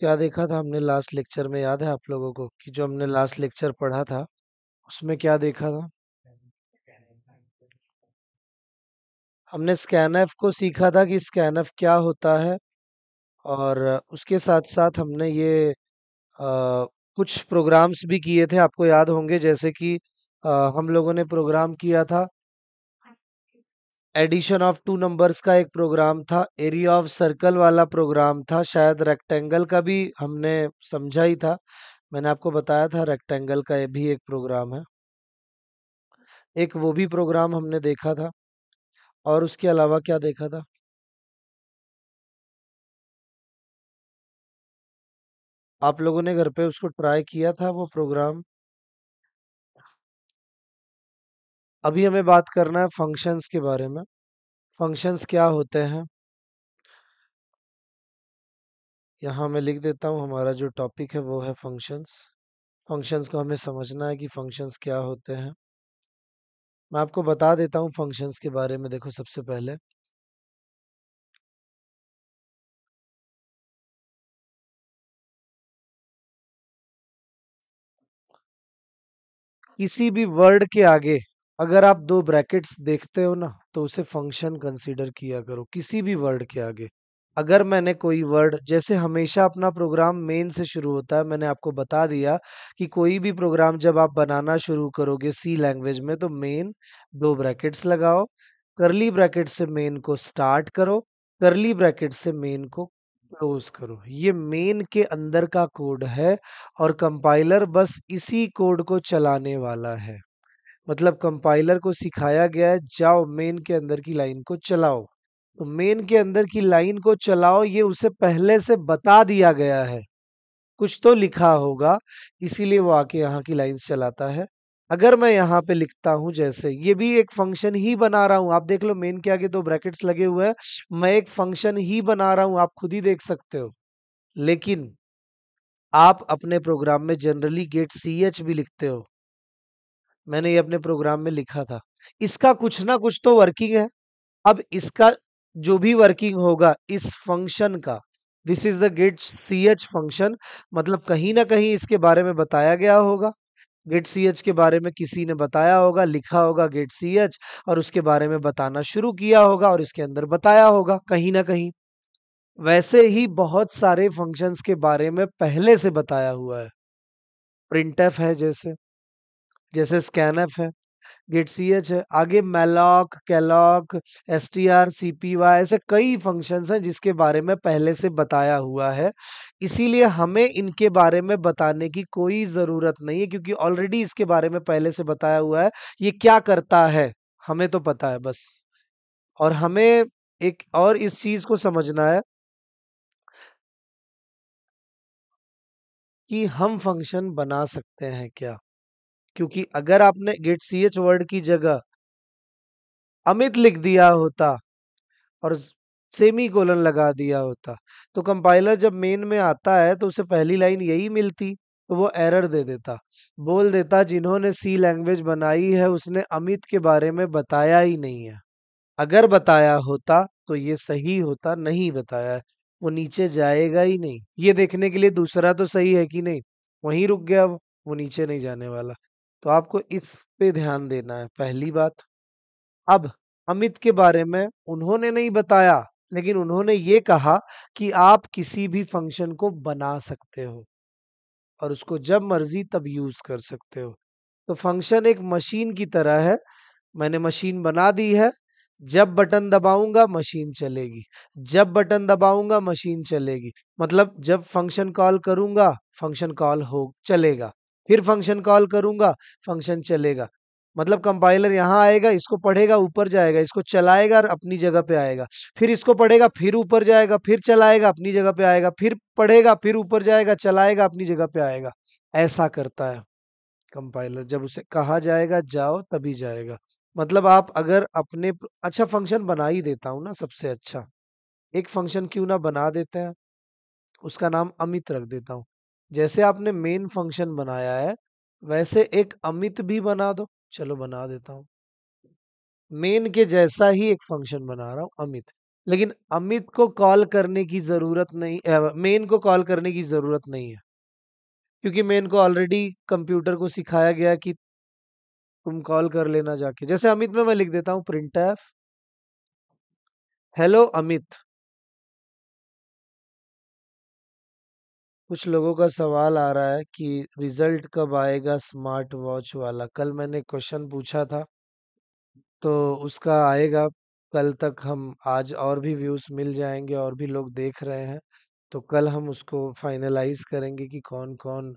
क्या देखा था हमने लास्ट लेक्चर में याद है आप लोगों को कि जो हमने लास्ट लेक्चर पढ़ा था उसमें क्या देखा था हमने स्कैनएफ को सीखा था कि स्कैनएफ क्या होता है और उसके साथ साथ हमने ये आ, कुछ प्रोग्राम्स भी किए थे आपको याद होंगे जैसे कि आ, हम लोगों ने प्रोग्राम किया था एडिशन ऑफ टू नंबर्स का एक प्रोग्राम था एरिया ऑफ सर्कल वाला प्रोग्राम था शायद रेक्टेंगल का भी हमने समझा ही था मैंने आपको बताया था रेक्टेंगल का भी एक प्रोग्राम है एक वो भी प्रोग्राम हमने देखा था और उसके अलावा क्या देखा था आप लोगों ने घर पे उसको ट्राई किया था वो प्रोग्राम अभी हमें बात करना है फंक्शंस के बारे में फंक्शंस क्या होते हैं यहाँ मैं लिख देता हूँ हमारा जो टॉपिक है वो है फंक्शंस फंक्शंस को हमें समझना है कि फंक्शंस क्या होते हैं मैं आपको बता देता हूँ फंक्शंस के बारे में देखो सबसे पहले किसी भी वर्ड के आगे अगर आप दो ब्रैकेट्स देखते हो ना तो उसे फंक्शन कंसीडर किया करो किसी भी वर्ड के आगे अगर मैंने कोई वर्ड जैसे हमेशा अपना प्रोग्राम मेन से शुरू होता है मैंने आपको बता दिया कि कोई भी प्रोग्राम जब आप बनाना शुरू करोगे सी लैंग्वेज में तो मेन दो ब्रैकेट्स लगाओ करली ब्रैकेट से मेन को स्टार्ट करो करली ब्रैकेट से मेन को क्लोज करो ये मेन के अंदर का कोड है और कंपाइलर बस इसी कोड को चलाने वाला है मतलब कंपाइलर को सिखाया गया है जाओ मेन के अंदर की लाइन को चलाओ तो मेन के अंदर की लाइन को चलाओ ये उसे पहले से बता दिया गया है कुछ तो लिखा होगा इसीलिए वो आके यहाँ की लाइन चलाता है अगर मैं यहाँ पे लिखता हूँ जैसे ये भी एक फंक्शन ही बना रहा हूँ आप देख लो मेन के आगे दो ब्रैकेट्स लगे हुए हैं मैं एक फंक्शन ही बना रहा हूँ आप खुद ही देख सकते हो लेकिन आप अपने प्रोग्राम में जनरली गेट सी एच भी लिखते हो मैंने ये अपने प्रोग्राम में लिखा था इसका कुछ ना कुछ तो वर्किंग है अब इसका जो भी वर्किंग होगा इस फंक्शन का this is the get C H function मतलब कहीं ना कहीं इसके बारे में बताया गया होगा गेट सी एच के बारे में किसी ने बताया होगा लिखा होगा गेट सी एच और उसके बारे में बताना शुरू किया होगा और इसके अंदर बताया होगा कहीं ना कहीं वैसे ही बहुत सारे फंक्शंस के बारे में पहले से बताया हुआ है प्रिंट है जैसे जैसे स्कैनफ है गेट सी एच है आगे malloc calloc S T R C P Y ऐसे कई फंक्शंस हैं जिसके बारे में पहले से बताया हुआ है इसीलिए हमें इनके बारे में बताने की कोई ज़रूरत नहीं है क्योंकि ऑलरेडी इसके बारे में पहले से बताया हुआ है ये क्या करता है हमें तो पता है बस और हमें एक और इस चीज़ को समझना है कि हम फंक्शन बना सकते हैं क्या क्योंकि अगर आपने गेट सी एच वर्ड की जगह अमित लिख दिया होता और सेमी कोलन लगा दिया होता तो कंपाइलर जब मेन में आता है तो उसे पहली लाइन यही मिलती तो वो एरर दे देता बोल देता जिन्होंने सी लैंग्वेज बनाई है उसने अमित के बारे में बताया ही नहीं है अगर बताया होता तो ये सही होता नहीं बताया है वो नीचे जाएगा ही नहीं ये देखने के लिए दूसरा तो सही है कि नहीं वहीं रुक गया वो वो नीचे नहीं जाने वाला तो आपको इस पे ध्यान देना है पहली बात अब अमित के बारे में उन्होंने नहीं बताया लेकिन उन्होंने ये कहा कि आप किसी भी फंक्शन को बना सकते हो और उसको जब मर्जी तब यूज कर सकते हो तो फंक्शन एक मशीन की तरह है मैंने मशीन बना दी है जब बटन दबाऊंगा मशीन चलेगी जब बटन दबाऊंगा मशीन चलेगी मतलब जब फंक्शन कॉल करूंगा फंक्शन कॉल हो चलेगा फिर फंक्शन कॉल करूंगा फंक्शन चलेगा मतलब कंपाइलर यहाँ आएगा इसको पढ़ेगा ऊपर जाएगा इसको चलाएगा और अपनी जगह पे आएगा फिर इसको पढ़ेगा फिर ऊपर जाएगा फिर चलाएगा अपनी जगह पे आएगा फिर पढ़ेगा फिर ऊपर जाएगा चलाएगा अपनी जगह पे आएगा ऐसा करता है कंपाइलर जब उसे कहा जाएगा जाओ तभी जाएगा मतलब आप अगर अपने अच्छा फंक्शन बना ही देता हूँ ना सबसे अच्छा एक फंक्शन क्यों ना बना देते हैं उसका नाम अमित रख देता हूँ जैसे आपने मेन फंक्शन बनाया है वैसे एक अमित भी बना दो चलो बना देता हूं मेन के जैसा ही एक फंक्शन बना रहा हूं अमित लेकिन अमित को कॉल करने की जरूरत नहीं मेन को कॉल करने की जरूरत नहीं है क्योंकि मेन को ऑलरेडी कंप्यूटर को सिखाया गया कि तुम कॉल कर लेना जाके जैसे अमित में मैं लिख देता हूँ प्रिंट एफ हेलो अमित कुछ लोगों का सवाल आ रहा है कि रिजल्ट कब आएगा स्मार्ट वॉच वाला कल मैंने क्वेश्चन पूछा था तो उसका आएगा कल तक हम आज और भी व्यूज़ मिल जाएंगे और भी लोग देख रहे हैं तो कल हम उसको फाइनलाइज करेंगे कि कौन कौन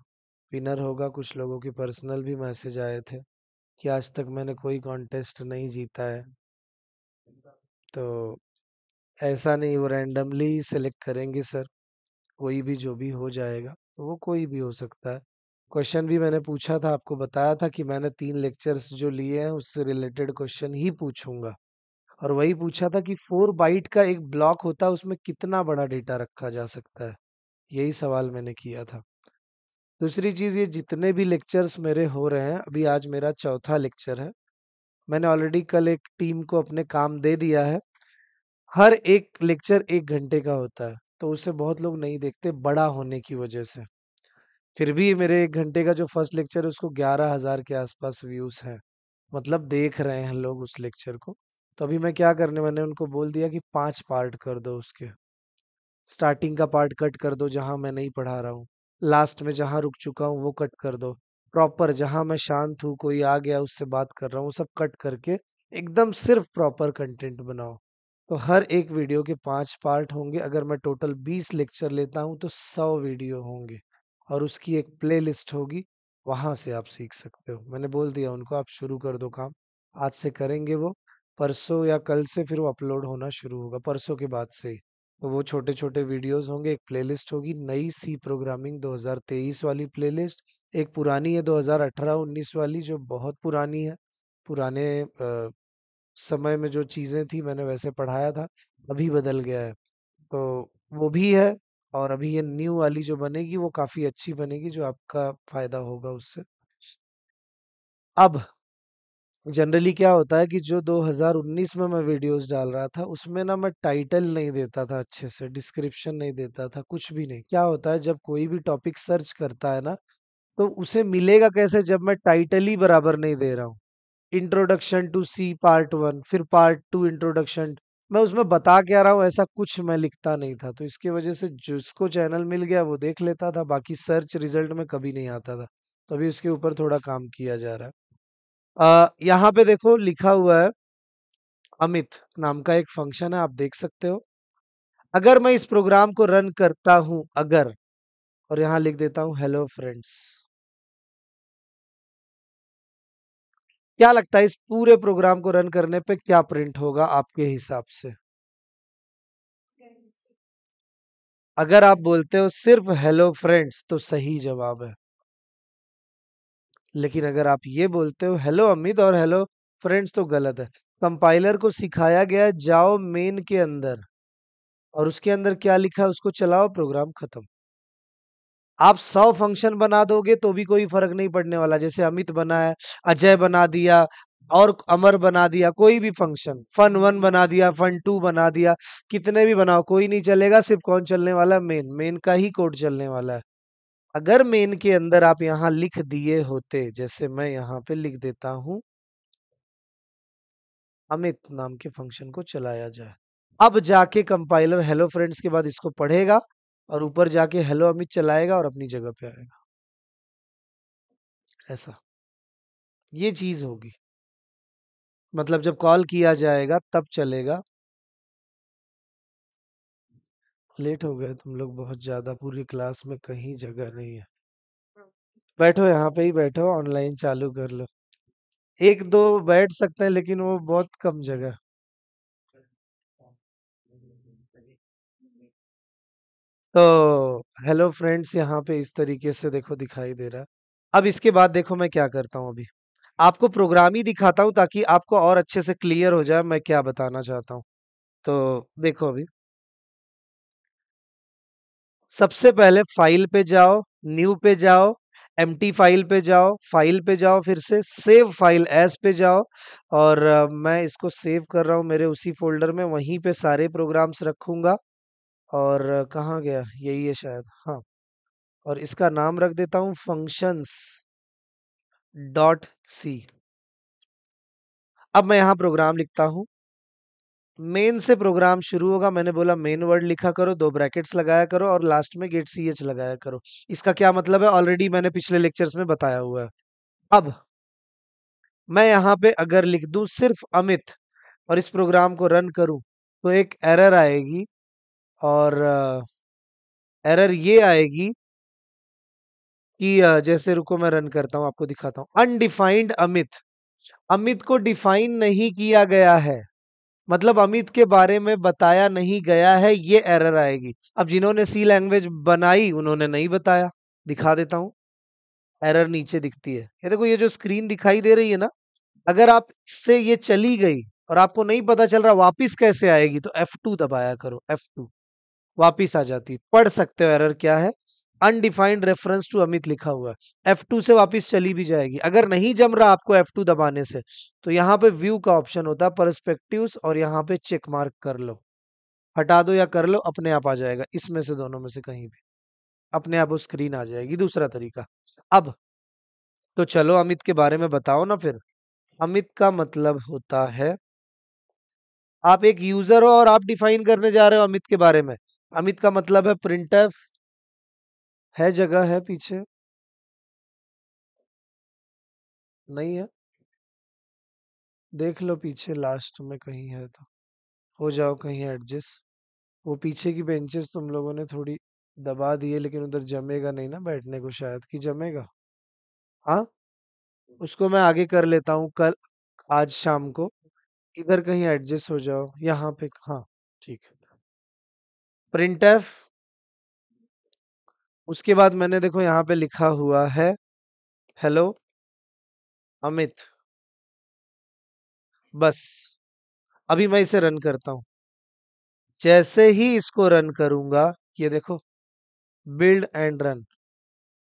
विनर होगा कुछ लोगों के पर्सनल भी मैसेज आए थे कि आज तक मैंने कोई कॉन्टेस्ट नहीं जीता है तो ऐसा नहीं वो रैंडमली सेलेक्ट करेंगे सर कोई भी जो भी हो जाएगा तो वो कोई भी हो सकता है क्वेश्चन भी मैंने पूछा था आपको बताया था कि मैंने तीन लेक्चर्स जो लिए हैं उससे रिलेटेड क्वेश्चन ही पूछूंगा और वही पूछा था कि फोर बाइट का एक ब्लॉक होता है उसमें कितना बड़ा डेटा रखा जा सकता है यही सवाल मैंने किया था दूसरी चीज़ ये जितने भी लेक्चर्स मेरे हो रहे हैं अभी आज मेरा चौथा लेक्चर है मैंने ऑलरेडी कल एक टीम को अपने काम दे दिया है हर एक लेक्चर एक घंटे का होता है तो उसे बहुत लोग नहीं देखते बड़ा होने की वजह से फिर भी मेरे एक घंटे का जो फर्स्ट लेक्चर है उसको ग्यारह हजार के आसपास व्यूज है मतलब देख रहे हैं लोग उस लेक्चर को तो अभी मैं क्या करने मैंने उनको बोल दिया कि पांच पार्ट कर दो उसके स्टार्टिंग का पार्ट कट कर दो जहां मैं नहीं पढ़ा रहा हूँ लास्ट में जहां रुक चुका हूँ वो कट कर दो प्रॉपर जहां मैं शांत हूँ कोई आ गया उससे बात कर रहा हूँ सब कट करके एकदम सिर्फ प्रॉपर कंटेंट बनाओ तो हर एक वीडियो के पांच पार्ट होंगे अगर मैं टोटल बीस लेक्चर लेता हूं तो सौ वीडियो होंगे और उसकी एक प्लेलिस्ट होगी वहां से आप सीख सकते हो मैंने बोल दिया उनको आप शुरू कर दो काम आज से करेंगे वो परसों या कल से फिर वो अपलोड होना शुरू होगा परसों के बाद से तो वो छोटे छोटे वीडियोस होंगे एक प्लेलिस्ट होगी नई सी प्रोग्रामिंग 2023 वाली प्लेलिस्ट एक पुरानी है 2018-19 वाली जो बहुत पुरानी है पुराने समय में जो चीज़ें थी मैंने वैसे पढ़ाया था अभी बदल गया है तो वो भी है और अभी ये न्यू वाली जो बनेगी वो काफ़ी अच्छी बनेगी जो आपका फायदा होगा उससे अब जनरली क्या होता है कि जो 2019 में मैं वीडियोस डाल रहा था उसमें ना मैं टाइटल नहीं देता था अच्छे से डिस्क्रिप्शन नहीं देता था कुछ भी नहीं क्या होता है जब कोई भी टॉपिक सर्च करता है ना तो उसे मिलेगा कैसे जब मैं टाइटल ही बराबर नहीं दे रहा हूँ introduction to C part one फिर पार्ट टू इंट्रोडक्शन मैं उसमें बता के आ रहा हूँ ऐसा कुछ मैं लिखता नहीं था तो इसकी वजह से जिसको चैनल मिल गया वो देख लेता था बाकी सर्च रिजल्ट में कभी नहीं आता था तो अभी उसके ऊपर थोड़ा काम किया जा रहा है यहाँ पे देखो लिखा हुआ है अमित नाम का एक फंक्शन है आप देख सकते हो अगर मैं इस प्रोग्राम को रन करता हूँ अगर और यहाँ लिख देता हूँ हेलो फ्रेंड्स क्या लगता है इस पूरे प्रोग्राम को रन करने पे क्या प्रिंट होगा आपके हिसाब से अगर आप बोलते हो सिर्फ हेलो फ्रेंड्स तो सही जवाब है लेकिन अगर आप ये बोलते हो हेलो अमित और हेलो फ्रेंड्स तो गलत है कंपाइलर को सिखाया गया जाओ मेन के अंदर और उसके अंदर क्या लिखा उसको चलाओ प्रोग्राम खत्म आप सौ फंक्शन बना दोगे तो भी कोई फर्क नहीं पड़ने वाला जैसे अमित बना है अजय बना दिया और अमर बना दिया कोई भी फंक्शन फन वन बना दिया फन टू बना दिया कितने भी बनाओ कोई नहीं चलेगा सिर्फ कौन चलने वाला है मेन मेन का ही कोड चलने वाला है अगर मेन के अंदर आप यहाँ लिख दिए होते जैसे मैं यहाँ पे लिख देता हूं अमित नाम के फंक्शन को चलाया जाए अब जाके कंपाइलर हेलो फ्रेंड्स के बाद इसको पढ़ेगा और ऊपर जाके हेलो अमित चलाएगा और अपनी जगह पे आएगा ऐसा ये चीज होगी मतलब जब कॉल किया जाएगा तब चलेगा लेट हो गए तुम लोग बहुत ज्यादा पूरी क्लास में कहीं जगह नहीं है बैठो यहाँ पे ही बैठो ऑनलाइन चालू कर लो एक दो बैठ सकते हैं लेकिन वो बहुत कम जगह तो हेलो फ्रेंड्स यहाँ पे इस तरीके से देखो दिखाई दे रहा अब इसके बाद देखो मैं क्या करता हूँ अभी आपको प्रोग्राम ही दिखाता हूँ ताकि आपको और अच्छे से क्लियर हो जाए मैं क्या बताना चाहता हूँ तो देखो अभी सबसे पहले फाइल पे जाओ न्यू पे जाओ एम फाइल पे जाओ फाइल पे जाओ फिर से सेव फाइल एस पे जाओ और मैं इसको सेव कर रहा हूँ मेरे उसी फोल्डर में वहीं पे सारे प्रोग्राम्स रखूंगा और कहाँ गया यही है शायद हाँ और इसका नाम रख देता हूँ फंक्शंस डॉट सी अब मैं यहाँ प्रोग्राम लिखता हूँ मेन से प्रोग्राम शुरू होगा मैंने बोला मेन वर्ड लिखा करो दो ब्रैकेट्स लगाया करो और लास्ट में गेट सी एच लगाया करो इसका क्या मतलब है ऑलरेडी मैंने पिछले लेक्चर्स में बताया हुआ है अब मैं यहाँ पे अगर लिख दू सिर्फ अमित और इस प्रोग्राम को रन करूं तो एक एरर आएगी और एरर ये आएगी कि जैसे रुको मैं रन करता हूं आपको दिखाता हूं अनडिफाइंड अमित अमित को डिफाइन नहीं किया गया है मतलब अमित के बारे में बताया नहीं गया है ये एरर आएगी अब जिन्होंने सी लैंग्वेज बनाई उन्होंने नहीं बताया दिखा देता हूं एरर नीचे दिखती है ये देखो ये जो स्क्रीन दिखाई दे रही है ना अगर आप इससे ये चली गई और आपको नहीं पता चल रहा वापिस कैसे आएगी तो एफ दबाया करो एफ वापिस आ जाती पढ़ सकते हो एरर क्या है अनडिफाइंड रेफरेंस टू अमित लिखा हुआ है टू से वापस चली भी जाएगी अगर नहीं जम रहा आपको टू दबाने से तो यहाँ पे व्यू का ऑप्शन होता है परस्पेक्टिव और यहाँ पे चेक मार्क कर लो हटा दो या कर लो अपने आप आ जाएगा इसमें से दोनों में से कहीं भी अपने आप वो स्क्रीन आ जाएगी दूसरा तरीका अब तो चलो अमित के बारे में बताओ ना फिर अमित का मतलब होता है आप एक यूजर हो और आप डिफाइन करने जा रहे हो अमित के बारे में अमित का मतलब है प्रिंट है जगह है पीछे नहीं है देख लो पीछे लास्ट में कहीं है तो हो जाओ कहीं एडजस्ट वो पीछे की बेंचेस तुम लोगों ने थोड़ी दबा दिए लेकिन उधर जमेगा नहीं ना बैठने को शायद कि जमेगा हाँ उसको मैं आगे कर लेता हूँ कल आज शाम को इधर कहीं एडजस्ट हो जाओ यहाँ पे हाँ ठीक है प्रिंट उसके बाद मैंने देखो यहाँ पे लिखा हुआ है हेलो अमित बस अभी मैं इसे रन करता हूं जैसे ही इसको रन करूंगा ये देखो बिल्ड एंड रन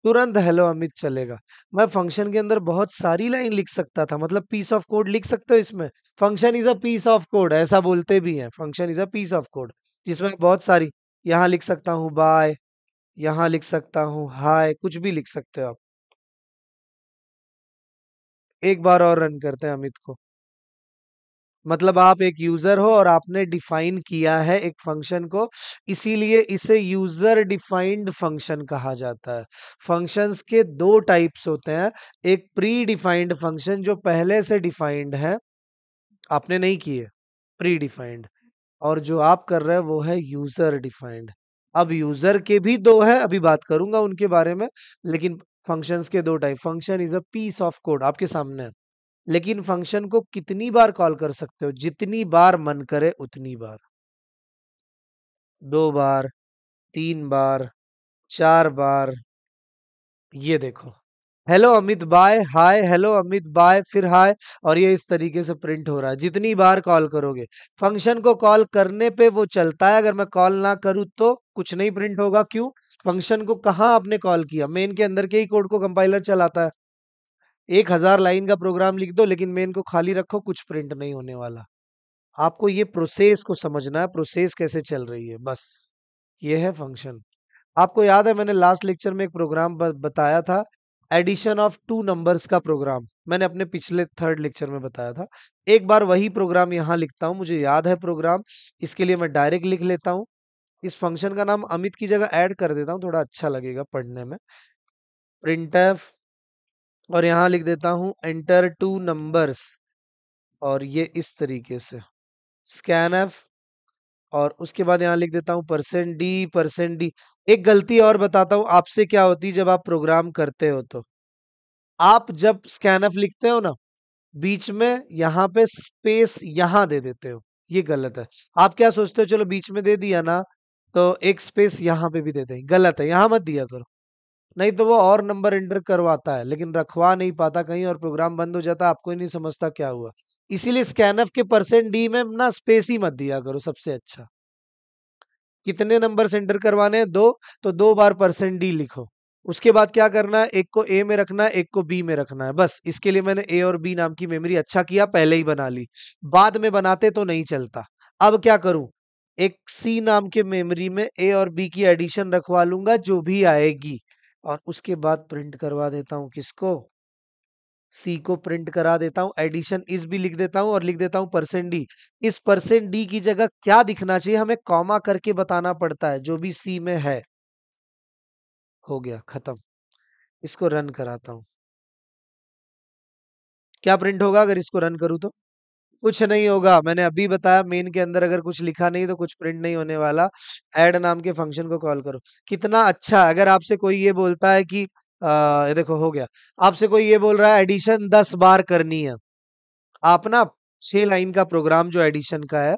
तुरंत हेलो अमित चलेगा मैं फंक्शन के अंदर बहुत सारी लाइन लिख सकता था मतलब पीस ऑफ कोड लिख सकते हो इसमें function is a piece of code ऐसा बोलते भी हैं function is a piece of code जिसमें बहुत सारी यहाँ लिख सकता हूँ बाय यहाँ लिख सकता हूँ हाय कुछ भी लिख सकते हो आप एक बार और रन करते हैं अमित को मतलब आप एक यूजर हो और आपने डिफाइन किया है एक फंक्शन को इसीलिए इसे यूजर डिफाइंड फंक्शन कहा जाता है फंक्शंस के दो टाइप्स होते हैं एक प्री डिफाइंड फंक्शन जो पहले से डिफाइंड है आपने नहीं किए प्री डिफाइंड और जो आप कर रहे हैं वो है यूजर डिफाइंड अब यूजर के भी दो है अभी बात करूंगा उनके बारे में लेकिन फंक्शंस के दो type function is a piece of code आपके सामने है लेकिन फंक्शन को कितनी बार कॉल कर सकते हो जितनी बार मन करे उतनी बार दो बार तीन बार चार बार ये देखो hello Amit bye hi hello Amit bye फिर हाय और ये इस तरीके से प्रिंट हो रहा है जितनी बार कॉल करोगे फंक्शन को कॉल करने पे वो चलता है अगर मैं कॉल ना करूँ तो कुछ नहीं प्रिंट होगा क्यों फंक्शन को कहा आपने कॉल किया मेन के अंदर के ही कोड को कंपाइलर चलाता है एक हजार लाइन का प्रोग्राम लिख दो लेकिन मेन को खाली रखो कुछ प्रिंट नहीं होने वाला आपको ये प्रोसेस को समझना है प्रोसेस कैसे चल रही है बस ये है फंक्शन आपको याद है मैंने लास्ट लेक्चर में एक प्रोग्राम बताया था एडिशन ऑफ टू नंबर्स का प्रोग्राम मैंने अपने पिछले थर्ड लेक्चर में बताया था एक बार वही प्रोग्राम यहाँ लिखता हूँ मुझे याद है प्रोग्राम इसके लिए मैं डायरेक्ट लिख लेता हूँ इस फंक्शन का नाम अमित की जगह ऐड कर देता हूँ थोड़ा अच्छा लगेगा पढ़ने में प्रिंट एफ और यहाँ लिख देता हूं एंटर टू नंबर्स और ये इस तरीके से स्कैन एफ और उसके बाद यहाँ लिख देता हूं परसेंट डी परसेंट डी एक गलती और बताता हूँ आपसे क्या होती है जब आप प्रोग्राम करते हो तो आप जब स्कैन एफ लिखते हो ना बीच में यहां पे स्पेस यहाँ दे देते हो ये गलत है आप क्या सोचते हो चलो बीच में दे दिया ना तो एक स्पेस यहाँ पे भी दे दें गलत है यहां मत दिया करो नहीं तो वो और नंबर एंटर करवाता है लेकिन रखवा नहीं पाता कहीं और प्रोग्राम बंद हो जाता आपको ही नहीं समझता क्या हुआ इसीलिए स्कैनफ के परसेंट डी में ना स्पेस ही मत दिया करो सबसे अच्छा कितने नंबर एंटर करवाने हैं दो तो दो बार परसेंट डी लिखो उसके बाद क्या करना है एक को ए में रखना है एक को बी में रखना है बस इसके लिए मैंने ए और बी नाम की मेमोरी अच्छा किया पहले ही बना ली बाद में बनाते तो नहीं चलता अब क्या करूं एक सी नाम के मेमोरी में ए और बी की एडिशन रखवा लूंगा जो भी आएगी और उसके बाद प्रिंट करवा देता हूँ किसको सी को प्रिंट करा देता हूँ एडिशन इस भी लिख देता हूँ और लिख देता हूँ परसेंट डी इस परसेंट डी की जगह क्या दिखना चाहिए हमें कॉमा करके बताना पड़ता है जो भी सी में है हो गया खत्म इसको रन कराता हूं क्या प्रिंट होगा अगर इसको रन करूं तो कुछ नहीं होगा मैंने अभी बताया मेन के अंदर अगर कुछ लिखा नहीं तो कुछ प्रिंट नहीं होने वाला ऐड नाम के फंक्शन को कॉल करो कितना अच्छा अगर आपसे कोई ये बोलता है कि आ, ये देखो हो गया आपसे कोई ये बोल रहा है एडिशन दस बार करनी है आप ना छह लाइन का प्रोग्राम जो एडिशन का है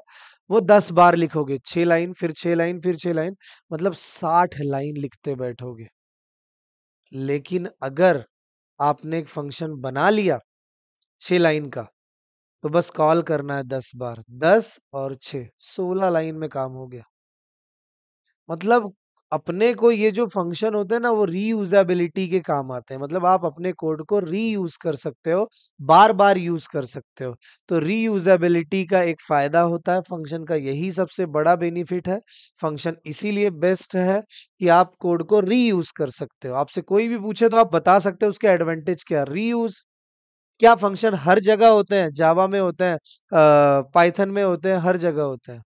वो दस बार लिखोगे छह लाइन फिर छह लाइन फिर छह लाइन मतलब साठ लाइन लिखते बैठोगे लेकिन अगर आपने एक फंक्शन बना लिया छह लाइन का तो बस कॉल करना है दस बार दस और छ सोलह लाइन में काम हो गया मतलब अपने को ये जो फंक्शन होते हैं ना वो रीयूजेबिलिटी के काम आते हैं मतलब आप अपने कोड को रीयूज कर सकते हो बार बार यूज कर सकते हो तो रीयूजेबिलिटी का एक फायदा होता है फंक्शन का यही सबसे बड़ा बेनिफिट है फंक्शन इसीलिए बेस्ट है कि आप कोड को रीयूज कर सकते हो आपसे कोई भी पूछे तो आप बता सकते हो उसके एडवांटेज क्या रीयूज क्या फंक्शन हर जगह होते हैं जावा में होते हैं पाइथन में होते हैं हर जगह होते हैं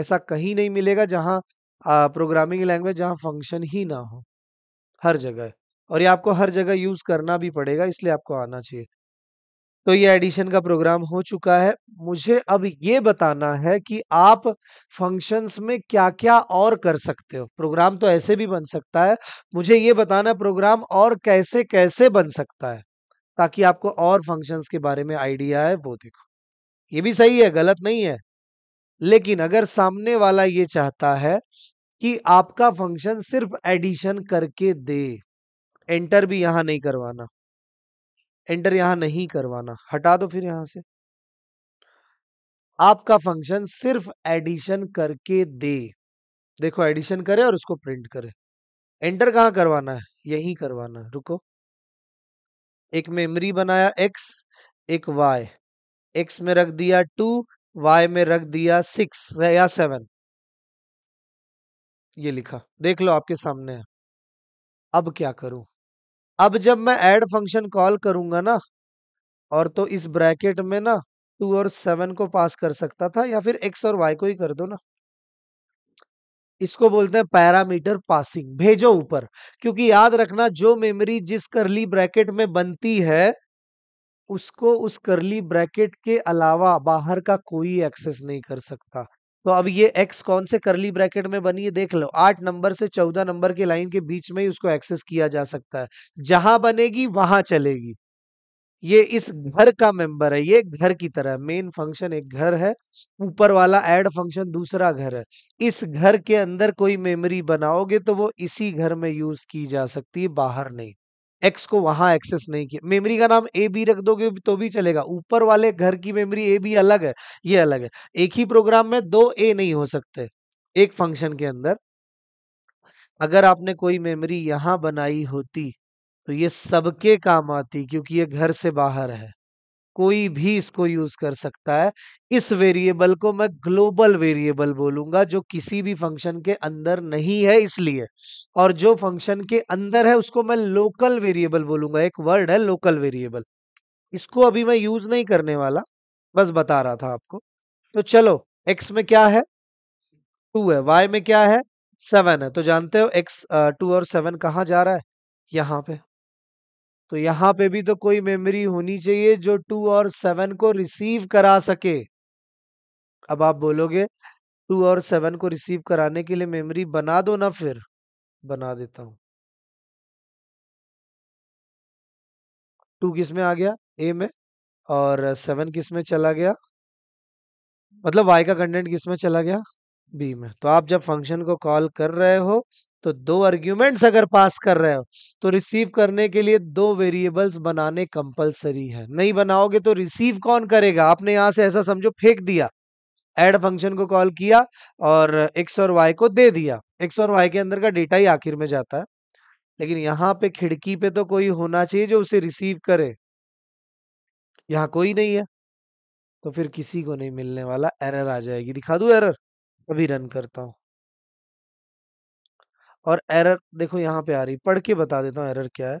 ऐसा कहीं नहीं मिलेगा जहां प्रोग्रामिंग लैंग्वेज जहां फंक्शन ही ना हो हर जगह और ये आपको हर जगह यूज करना भी पड़ेगा इसलिए आपको आना चाहिए तो ये एडिशन का प्रोग्राम हो चुका है मुझे अब ये बताना है कि आप फंक्शंस में क्या क्या और कर सकते हो प्रोग्राम तो ऐसे भी बन सकता है मुझे ये बताना प्रोग्राम और कैसे कैसे बन सकता है ताकि आपको और फंक्शंस के बारे में आइडिया है वो देखो ये भी सही है गलत नहीं है लेकिन अगर सामने वाला ये चाहता है कि आपका फंक्शन सिर्फ एडिशन करके दे एंटर भी यहां नहीं करवाना एंटर यहां नहीं करवाना हटा दो फिर यहां से आपका फंक्शन सिर्फ एडिशन करके दे देखो एडिशन करे और उसको प्रिंट करे एंटर कहां करवाना है यही करवाना है रुको एक मेमोरी बनाया एक्स एक वाई एक्स में रख दिया टू y में रख दिया सिक्स या सेवन ये लिखा देख लो आपके सामने है अब क्या करूं अब जब मैं ऐड फंक्शन कॉल करूंगा ना और तो इस ब्रैकेट में ना टू और सेवन को पास कर सकता था या फिर एक्स और वाई को ही कर दो ना इसको बोलते हैं पैरामीटर पासिंग भेजो ऊपर क्योंकि याद रखना जो मेमोरी जिस करली ब्रैकेट में बनती है उसको उस करली ब्रैकेट के अलावा बाहर का कोई एक्सेस नहीं कर सकता तो अब ये एक्स कौन से करली ब्रैकेट में बनी है देख लो आठ नंबर से चौदह नंबर के लाइन के बीच में ही उसको एक्सेस किया जा सकता है जहां बनेगी वहां चलेगी ये इस घर का मेंबर है ये घर की तरह मेन फंक्शन एक घर है ऊपर वाला एड फंक्शन दूसरा घर है इस घर के अंदर कोई मेमोरी बनाओगे तो वो इसी घर में यूज की जा सकती है बाहर नहीं एक्स को वहां एक्सेस नहीं किया मेमोरी का नाम ए बी रख दोगे तो भी चलेगा ऊपर वाले घर की मेमोरी ए बी अलग है ये अलग है एक ही प्रोग्राम में दो ए नहीं हो सकते एक फंक्शन के अंदर अगर आपने कोई मेमोरी यहां बनाई होती तो ये सबके काम आती क्योंकि ये घर से बाहर है कोई भी इसको यूज कर सकता है इस वेरिएबल को मैं ग्लोबल वेरिएबल बोलूंगा जो किसी भी फंक्शन के अंदर नहीं है इसलिए और जो फंक्शन के अंदर है उसको मैं लोकल वेरिएबल बोलूंगा एक वर्ड है लोकल वेरिएबल इसको अभी मैं यूज नहीं करने वाला बस बता रहा था आपको तो चलो एक्स में क्या है टू है वाई में क्या है सेवन है तो जानते हो एक्स टू और सेवन कहाँ जा रहा है यहाँ पे तो यहाँ पे भी तो कोई मेमोरी होनी चाहिए जो टू और सेवन को रिसीव करा सके अब आप बोलोगे टू और सेवन को रिसीव कराने के लिए मेमोरी बना दो ना फिर बना देता हूं टू किस में आ गया ए में और सेवन किस में चला गया मतलब वाई का कंटेंट किस में चला गया बी में तो आप जब फंक्शन को कॉल कर रहे हो तो दो आर्ग्यूमेंट्स अगर पास कर रहे हो तो रिसीव करने के लिए दो वेरिएबल्स बनाने कंपलसरी है नहीं बनाओगे तो रिसीव कौन करेगा आपने यहां से ऐसा समझो फेंक दिया एड फंक्शन को कॉल किया और एक्स और वाई को दे दिया एक्स और वाई के अंदर का डेटा ही आखिर में जाता है लेकिन यहाँ पे खिड़की पे तो कोई होना चाहिए जो उसे रिसीव करे यहाँ कोई नहीं है तो फिर किसी को नहीं मिलने वाला एरर आ जाएगी दिखा दू एरर अभी रन करता हूं और एरर देखो यहां पे आ रही पढ़ के बता देता हूं एरर क्या है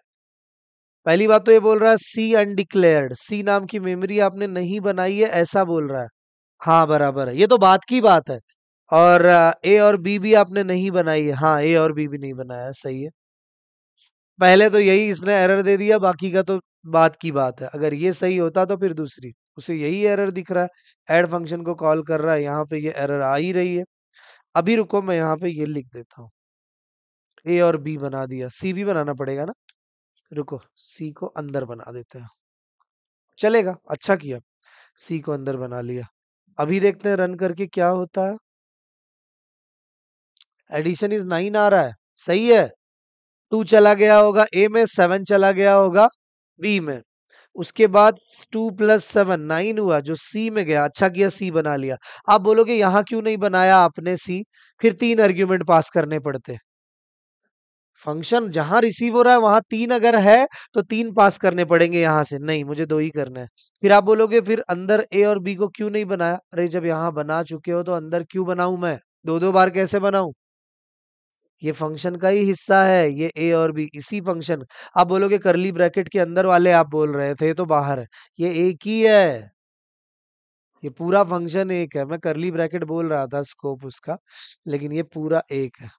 पहली बात तो ये बोल रहा है सी अनडिक्लेयर्ड सी नाम की मेमोरी आपने नहीं बनाई है ऐसा बोल रहा है हाँ बराबर है ये तो बात की बात है और ए और बी भी आपने नहीं बनाई है हाँ ए और बी भी नहीं बनाया सही है पहले तो यही इसने एरर दे दिया बाकी का तो बात की बात है अगर ये सही होता तो फिर दूसरी उसे यही एरर दिख रहा है ऐड फंक्शन को कॉल कर रहा है यहाँ पे ये एरर आ ही रही है अभी रुको मैं यहाँ पे ये लिख देता हूँ ए और बी बना दिया सी भी बनाना पड़ेगा ना रुको सी को अंदर बना देते हैं चलेगा अच्छा किया सी को अंदर बना लिया अभी देखते हैं रन करके क्या होता है एडिशन इज नाइन आ रहा है सही है टू चला गया होगा ए में सेवन चला गया होगा बी में उसके बाद टू प्लस सेवन नाइन हुआ जो सी में गया अच्छा किया सी बना लिया आप बोलोगे यहाँ क्यों नहीं बनाया आपने सी फिर तीन आर्ग्यूमेंट पास करने पड़ते फंक्शन जहां रिसीव हो रहा है वहां तीन अगर है तो तीन पास करने पड़ेंगे यहाँ से नहीं मुझे दो ही करना है फिर आप बोलोगे फिर अंदर ए और बी को क्यों नहीं बनाया अरे जब यहाँ बना चुके हो तो अंदर क्यों बनाऊ मैं दो दो बार कैसे बनाऊ ये फंक्शन का ही हिस्सा है ये ए और बी इसी फंक्शन आप बोलोगे करली ब्रैकेट के अंदर वाले आप बोल रहे थे तो बाहर है ये एक ही है ये पूरा फंक्शन एक है मैं करली ब्रैकेट बोल रहा था स्कोप उसका लेकिन ये पूरा एक है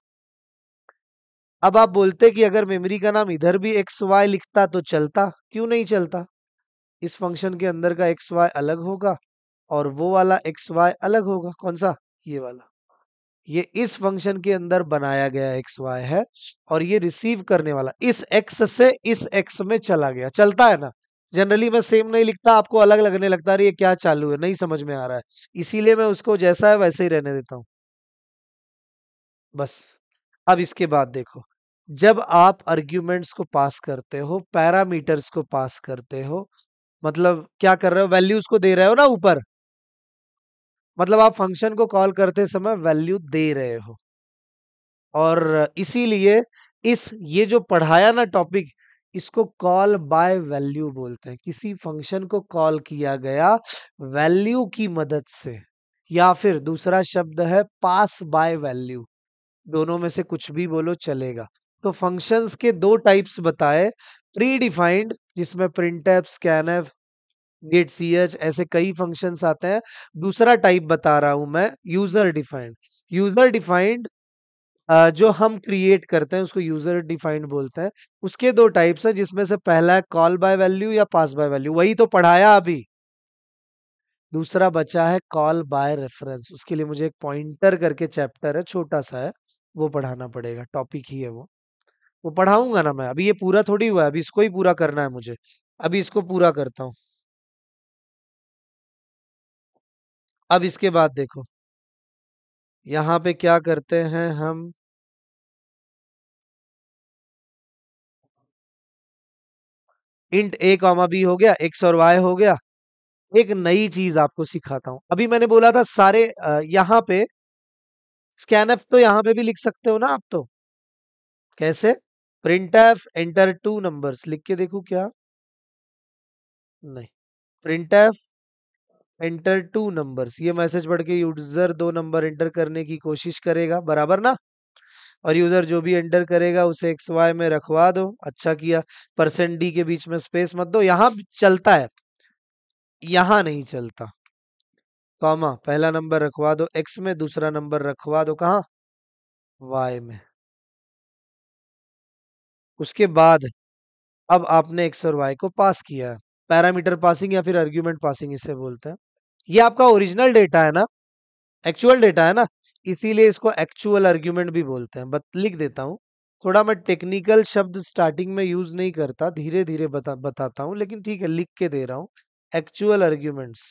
अब आप बोलते कि अगर मेमोरी का नाम इधर भी एक्स वाई लिखता तो चलता क्यों नहीं चलता इस फंक्शन के अंदर का एक्स वाई अलग होगा और वो वाला एक्स वाई अलग होगा कौन सा ये वाला ये इस फंक्शन के अंदर बनाया गया एक्स वाई है और ये रिसीव करने वाला इस एक्स से इस एक्स में चला गया चलता है ना जनरली मैं सेम नहीं लिखता आपको अलग लगने लगता है ये क्या चालू है नहीं समझ में आ रहा है इसीलिए मैं उसको जैसा है वैसे ही रहने देता हूं बस अब इसके बाद देखो जब आप आर्ग्यूमेंट्स को पास करते हो पैरामीटर्स को पास करते हो मतलब क्या कर रहे हो वैल्यूज को दे रहे हो ना ऊपर मतलब आप फंक्शन को कॉल करते समय वैल्यू दे रहे हो और इसीलिए इस ये जो पढ़ाया ना टॉपिक इसको कॉल बाय वैल्यू बोलते हैं किसी फंक्शन को कॉल किया गया वैल्यू की मदद से या फिर दूसरा शब्द है पास बाय वैल्यू दोनों में से कुछ भी बोलो चलेगा तो फंक्शंस के दो टाइप्स बताए प्री डिफाइंड जिसमें print scan get C H ऐसे कई फंक्शंस आते हैं दूसरा टाइप बता रहा हूं मैं यूजर डिफाइंड यूजर डिफाइंड जो हम क्रिएट करते हैं उसको यूजर डिफाइंड बोलते हैं उसके दो टाइप्स हैं जिसमें से पहला है कॉल बाय वैल्यू या पास बाय वैल्यू वही तो पढ़ाया अभी दूसरा बचा है कॉल बाय रेफरेंस उसके लिए मुझे एक पॉइंटर करके चैप्टर है छोटा सा है वो पढ़ाना पड़ेगा टॉपिक ही है वो वो पढ़ाऊंगा ना मैं अभी ये पूरा थोड़ी हुआ है अभी इसको ही पूरा करना है मुझे अभी इसको पूरा करता हूँ अब इसके बाद देखो यहां पे क्या करते हैं हम इंट ए कॉमा बी हो गया एक्स और वाई हो गया एक नई चीज आपको सिखाता हूं अभी मैंने बोला था सारे यहां पे स्कैन एफ तो यहां पे भी लिख सकते हो ना आप तो कैसे print F enter two numbers लिख के देखू क्या नहीं print F enter two numbers ये मैसेज पढ़ के यूजर दो नंबर एंटर करने की कोशिश करेगा बराबर ना और यूजर जो भी एंटर करेगा उसे एक्स वाई में रखवा दो अच्छा किया परसेंट डी के बीच में स्पेस मत दो यहाँ चलता है यहाँ नहीं चलता कॉमा पहला नंबर रखवा दो एक्स में दूसरा नंबर रखवा दो कहा वाई में उसके बाद अब आपने एक्स और वाई को पास किया है पैरामीटर पासिंग या फिर आर्ग्यूमेंट पासिंग इसे बोलते हैं ये आपका ओरिजिनल डेटा है ना एक्चुअल डेटा है ना इसीलिए इसको एक्चुअल आर्ग्यूमेंट भी बोलते हैं बट लिख देता हूँ थोड़ा मैं टेक्निकल शब्द स्टार्टिंग में यूज नहीं करता धीरे धीरे बता बताता हूँ लेकिन ठीक है लिख के दे रहा हूँ एक्चुअल आर्ग्यूमेंट्स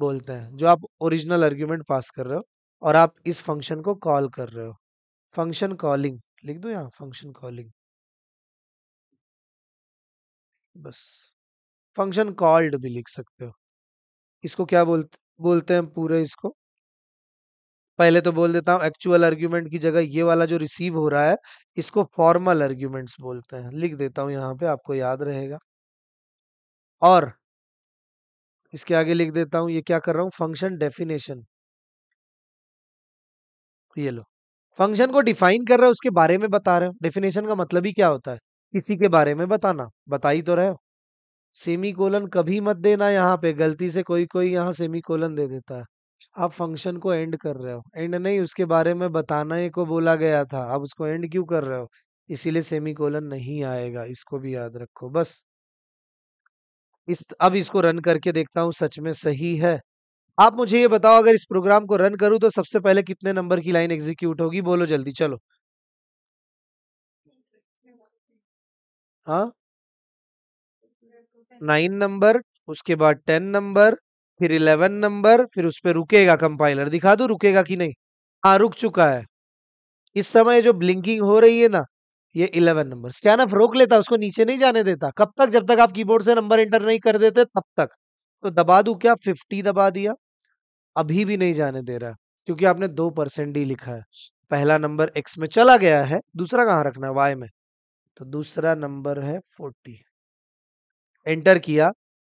बोलते हैं जो आप ओरिजिनल आर्ग्यूमेंट पास कर रहे हो और आप इस फंक्शन को कॉल कर रहे हो फंक्शन कॉलिंग लिख दो यहाँ फंक्शन कॉलिंग बस फंक्शन कॉल्ड भी लिख सकते हो इसको क्या बोलते बोलते हैं पूरे इसको पहले तो बोल देता हूँ एक्चुअल आर्ग्यूमेंट की जगह ये वाला जो रिसीव हो रहा है इसको फॉर्मल आर्ग्यूमेंट्स बोलते हैं लिख देता हूँ यहां पे आपको याद रहेगा और इसके आगे लिख देता हूँ ये क्या कर रहा हूँ फंक्शन डेफिनेशन ये लो फंक्शन को डिफाइन कर रहे है उसके बारे में बता रहे हो डेफिनेशन का मतलब ही क्या होता है किसी के बारे में बताना बता ही तो रहे हो सेमी कोलन कभी मत देना यहाँ पे गलती से कोई कोई यहाँ सेमी कोलन दे देता है आप फंक्शन को एंड कर रहे हो एंड नहीं उसके बारे में बताना ही को बोला गया था आप उसको एंड क्यों कर रहे हो इसीलिए सेमी कोलन नहीं आएगा इसको भी याद रखो बस इस अब इसको रन करके देखता हूँ सच में सही है आप मुझे ये बताओ अगर इस प्रोग्राम को रन करूँ तो सबसे पहले कितने नंबर की लाइन एग्जीक्यूट होगी बोलो जल्दी चलो हाँ नाइन नंबर उसके बाद टेन नंबर फिर इलेवन नंबर फिर उस पर रुकेगा कंपाइलर दिखा दो रुकेगा कि नहीं हाँ रुक चुका है इस समय जो ब्लिंकिंग हो रही है ना ये इलेवन नंबर ऑफ रोक लेता उसको नीचे नहीं जाने देता कब तक जब तक आप कीबोर्ड से नंबर एंटर नहीं कर देते तब तक तो दबा दू क्या फिफ्टी दबा दिया अभी भी नहीं जाने दे रहा क्योंकि आपने दो परसेंट ही लिखा है पहला नंबर एक्स में चला गया है दूसरा कहाँ रखना है वाई में तो दूसरा नंबर है फोर्टी एंटर किया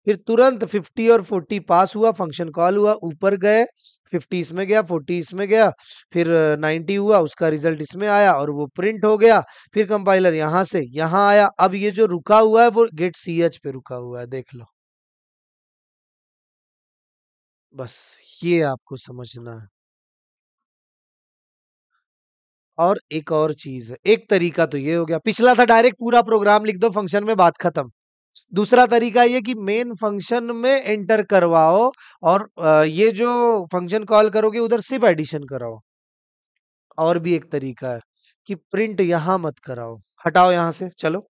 फिर तुरंत 50 और 40 पास हुआ फंक्शन कॉल हुआ ऊपर गए 50 इसमें गया 40 इसमें गया फिर 90 हुआ उसका रिजल्ट इसमें आया और वो प्रिंट हो गया फिर कंपाइलर यहां से यहां आया अब ये जो रुका हुआ है वो गेट सी एच पे रुका हुआ है देख लो बस ये आपको समझना है और एक और चीज एक तरीका तो ये हो गया पिछला था डायरेक्ट पूरा प्रोग्राम लिख दो फंक्शन में बात खत्म दूसरा तरीका ये कि मेन फंक्शन में एंटर करवाओ और ये जो फंक्शन कॉल करोगे उधर सिर्फ एडिशन कराओ और भी एक तरीका है कि प्रिंट यहाँ मत कराओ हटाओ यहां से चलो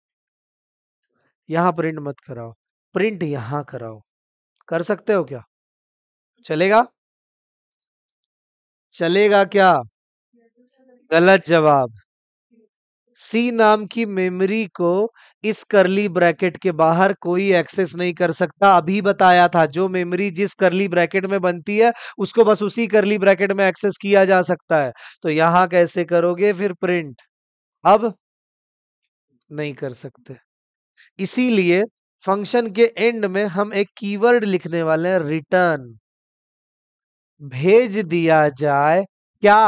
यहां प्रिंट मत कराओ प्रिंट यहाँ कराओ कर सकते हो क्या चलेगा चलेगा क्या गलत जवाब सी नाम की मेमोरी को इस करली ब्रैकेट के बाहर कोई एक्सेस नहीं कर सकता अभी बताया था जो मेमोरी जिस करली ब्रैकेट में बनती है उसको बस उसी करली ब्रैकेट में एक्सेस किया जा सकता है तो यहां कैसे करोगे फिर प्रिंट अब नहीं कर सकते इसीलिए फंक्शन के एंड में हम एक कीवर्ड लिखने वाले हैं रिटर्न भेज दिया जाए क्या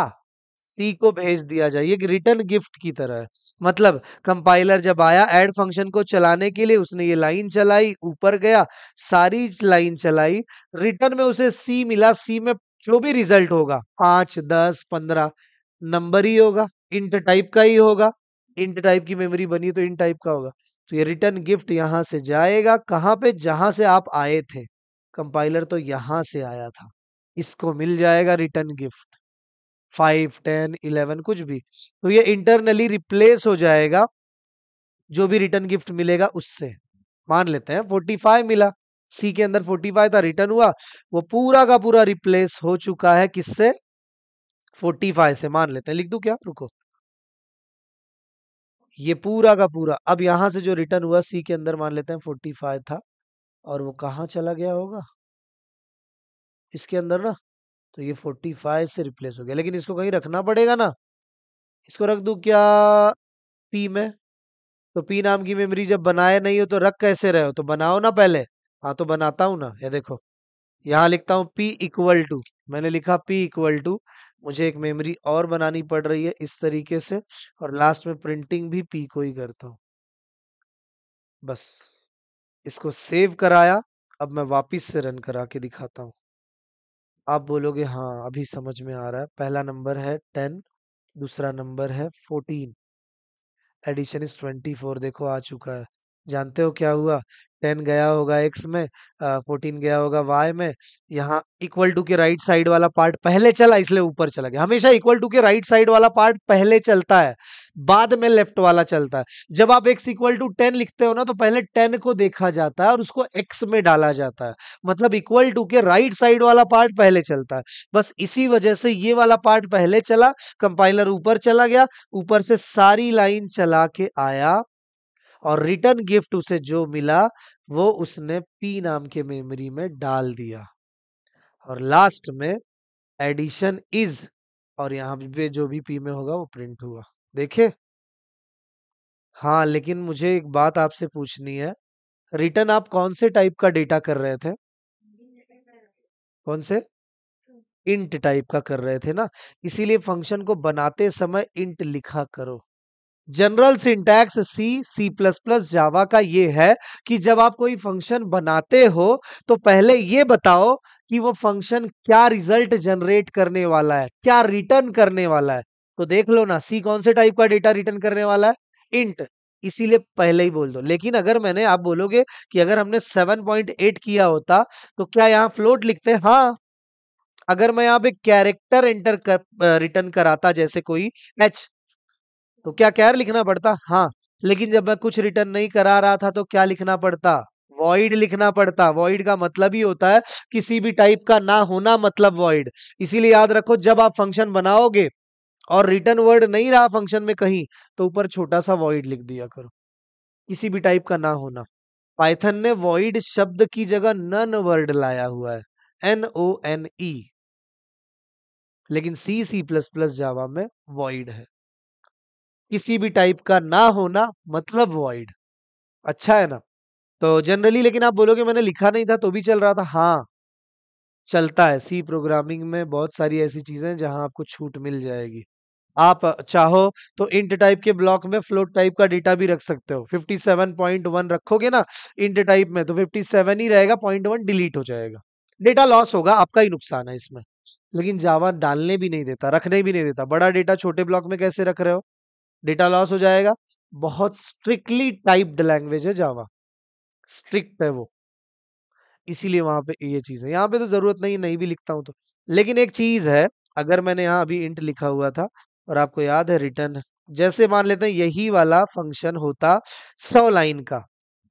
सी को भेज दिया जाए ये रिटर्न गिफ्ट की तरह है मतलब कंपाइलर जब आया ऐड फंक्शन को चलाने के लिए उसने ये लाइन चलाई ऊपर गया सारी लाइन चलाई रिटर्न में उसे सी मिला सी में जो भी रिजल्ट होगा पांच दस पंद्रह नंबर ही होगा इंट टाइप का ही होगा इंट टाइप की मेमोरी बनी तो इंट टाइप का होगा तो ये रिटर्न गिफ्ट यहाँ से जाएगा कहाँ पे जहां से आप आए थे कंपाइलर तो यहां से आया था इसको मिल जाएगा return gift five ten eleven कुछ भी तो ये इंटरनली रिप्लेस हो जाएगा जो भी रिटर्न गिफ्ट मिलेगा उससे मान लेते हैं फोर्टी फाइव मिला सी के अंदर फोर्टी फाइव था रिटर्न हुआ वो पूरा का पूरा रिप्लेस हो चुका है किससे फोर्टी फाइव से मान लेते हैं लिख दू क्या रुको ये पूरा का पूरा अब यहां से जो रिटर्न हुआ सी के अंदर मान लेते हैं फोर्टी फाइव था और वो कहा चला गया होगा इसके अंदर ना तो ये फोर्टी फाइव से रिप्लेस हो गया लेकिन इसको कहीं रखना पड़ेगा ना इसको रख दूँ क्या पी में तो पी नाम की मेमोरी जब बनाए नहीं हो तो रख कैसे रहे हो तो बनाओ ना पहले हाँ तो बनाता हूँ ना ये देखो यहाँ लिखता हूँ पी इक्वल टू मैंने लिखा पी इक्वल टू मुझे एक मेमोरी और बनानी पड़ रही है इस तरीके से और लास्ट में प्रिंटिंग भी पी को ही करता हूँ बस इसको सेव कराया अब मैं वापिस से रन करा के दिखाता हूँ आप बोलोगे हाँ अभी समझ में आ रहा है पहला नंबर है टेन दूसरा नंबर है fourteen addition is twenty four देखो आ चुका है जानते हो क्या हुआ टेन गया होगा एक्स में फोर्टीन गया होगा वाई में यहाँ इक्वल टू के राइट साइड वाला पार्ट पहले चला इसलिए ऊपर चला गया हमेशा इक्वल टू के राइट साइड वाला पार्ट पहले चलता है बाद में लेफ्ट वाला चलता है जब आप एक्स इक्वल टू टेन लिखते हो ना तो पहले टेन को देखा जाता है और उसको एक्स में डाला जाता है मतलब इक्वल टू के राइट साइड वाला पार्ट पहले चलता है बस इसी वजह से ये वाला पार्ट पहले चला कंपाइलर ऊपर चला गया ऊपर से सारी लाइन चला के आया और रिटर्न गिफ्ट उसे जो मिला वो उसने पी नाम के मेमोरी में डाल दिया और लास्ट में एडिशन इज और यहाँ पे जो भी पी में होगा वो प्रिंट हुआ देखे हाँ लेकिन मुझे एक बात आपसे पूछनी है रिटर्न आप कौन से टाइप का डेटा कर रहे थे कौन से इंट टाइप का कर रहे थे ना इसीलिए फंक्शन को बनाते समय इंट लिखा करो general syntax C C plus plus Java का ये है कि जब आप कोई फंक्शन बनाते हो तो पहले ये बताओ कि वो फंक्शन क्या रिजल्ट जनरेट करने वाला है क्या रिटर्न करने वाला है तो देख लो ना सी कौन से टाइप का डेटा रिटर्न करने वाला है इंट इसीलिए पहले ही बोल दो लेकिन अगर मैंने आप बोलोगे कि अगर हमने 7.8 किया होता तो क्या यहाँ फ्लोट लिखते हाँ अगर मैं यहाँ पे कैरेक्टर एंटर कर रिटर्न कराता जैसे कोई एच तो क्या कैर लिखना पड़ता हाँ लेकिन जब मैं कुछ रिटर्न नहीं करा रहा था तो क्या लिखना पड़ता वॉइड लिखना पड़ता वॉइड का मतलब ही होता है किसी भी टाइप का ना होना मतलब वॉइड इसीलिए याद रखो जब आप फंक्शन बनाओगे और रिटर्न वर्ड नहीं रहा फंक्शन में कहीं तो ऊपर छोटा सा वॉइड लिख दिया करो किसी भी टाइप का ना होना पाइथन ने वॉइड शब्द की जगह नन वर्ड लाया हुआ है एन ओ एन ई लेकिन सी सी प्लस प्लस जावा में वॉइड है किसी भी टाइप का ना होना मतलब वॉइड अच्छा है ना तो जनरली लेकिन आप बोलोगे मैंने लिखा नहीं था तो भी चल रहा था हाँ चलता है सी प्रोग्रामिंग में बहुत सारी ऐसी चीजें जहां आपको छूट मिल जाएगी आप चाहो तो इंट टाइप के ब्लॉक में फ्लोट टाइप का डेटा भी रख सकते हो 57.1 रखोगे ना इंट टाइप में तो 57 ही रहेगा पॉइंट वन डिलीट हो जाएगा डेटा लॉस होगा आपका ही नुकसान है इसमें लेकिन जावा डालने भी नहीं देता रखने भी नहीं देता बड़ा डेटा छोटे ब्लॉक में कैसे रख रहे हो डेटा लॉस हो जाएगा बहुत स्ट्रिक्टली टाइप्ड लैंग्वेज है जावा स्ट्रिक्ट है वो इसीलिए वहां पे ये चीज है यहाँ पे तो जरूरत नहीं नहीं भी लिखता हूं तो लेकिन एक चीज है अगर मैंने यहाँ अभी इंट लिखा हुआ था और आपको याद है रिटर्न जैसे मान लेते हैं यही वाला फंक्शन होता सौ लाइन का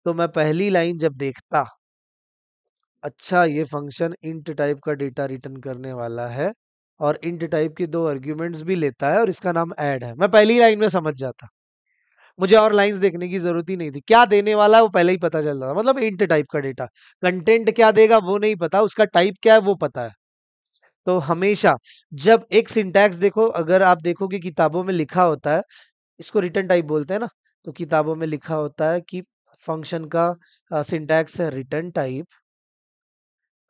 तो मैं पहली लाइन जब देखता अच्छा ये फंक्शन इंट टाइप का डेटा रिटर्न करने वाला है और इंट टाइप की दो आर्ग्यूमेंट्स भी लेता है और इसका नाम ऐड है मैं पहली लाइन में समझ जाता मुझे और लाइंस देखने की जरूरत ही नहीं थी क्या देने वाला है वो पहले ही पता चल रहा था मतलब इंट टाइप का डेटा कंटेंट क्या देगा वो नहीं पता उसका टाइप क्या है वो पता है तो हमेशा जब एक सिंटैक्स देखो अगर आप कि किताबों में लिखा होता है इसको रिटर्न टाइप बोलते हैं ना तो किताबों में लिखा होता है कि फंक्शन का सिंटैक्स है return type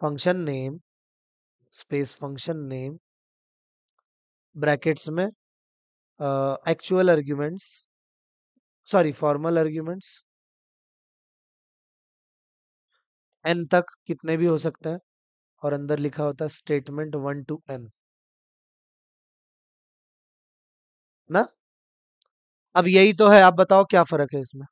function name space function name brackets में actual arguments sorry formal arguments N तक कितने भी हो सकते हैं और अंदर लिखा होता है स्टेटमेंट वन टू एन ना अब यही तो है आप बताओ क्या फर्क है इसमें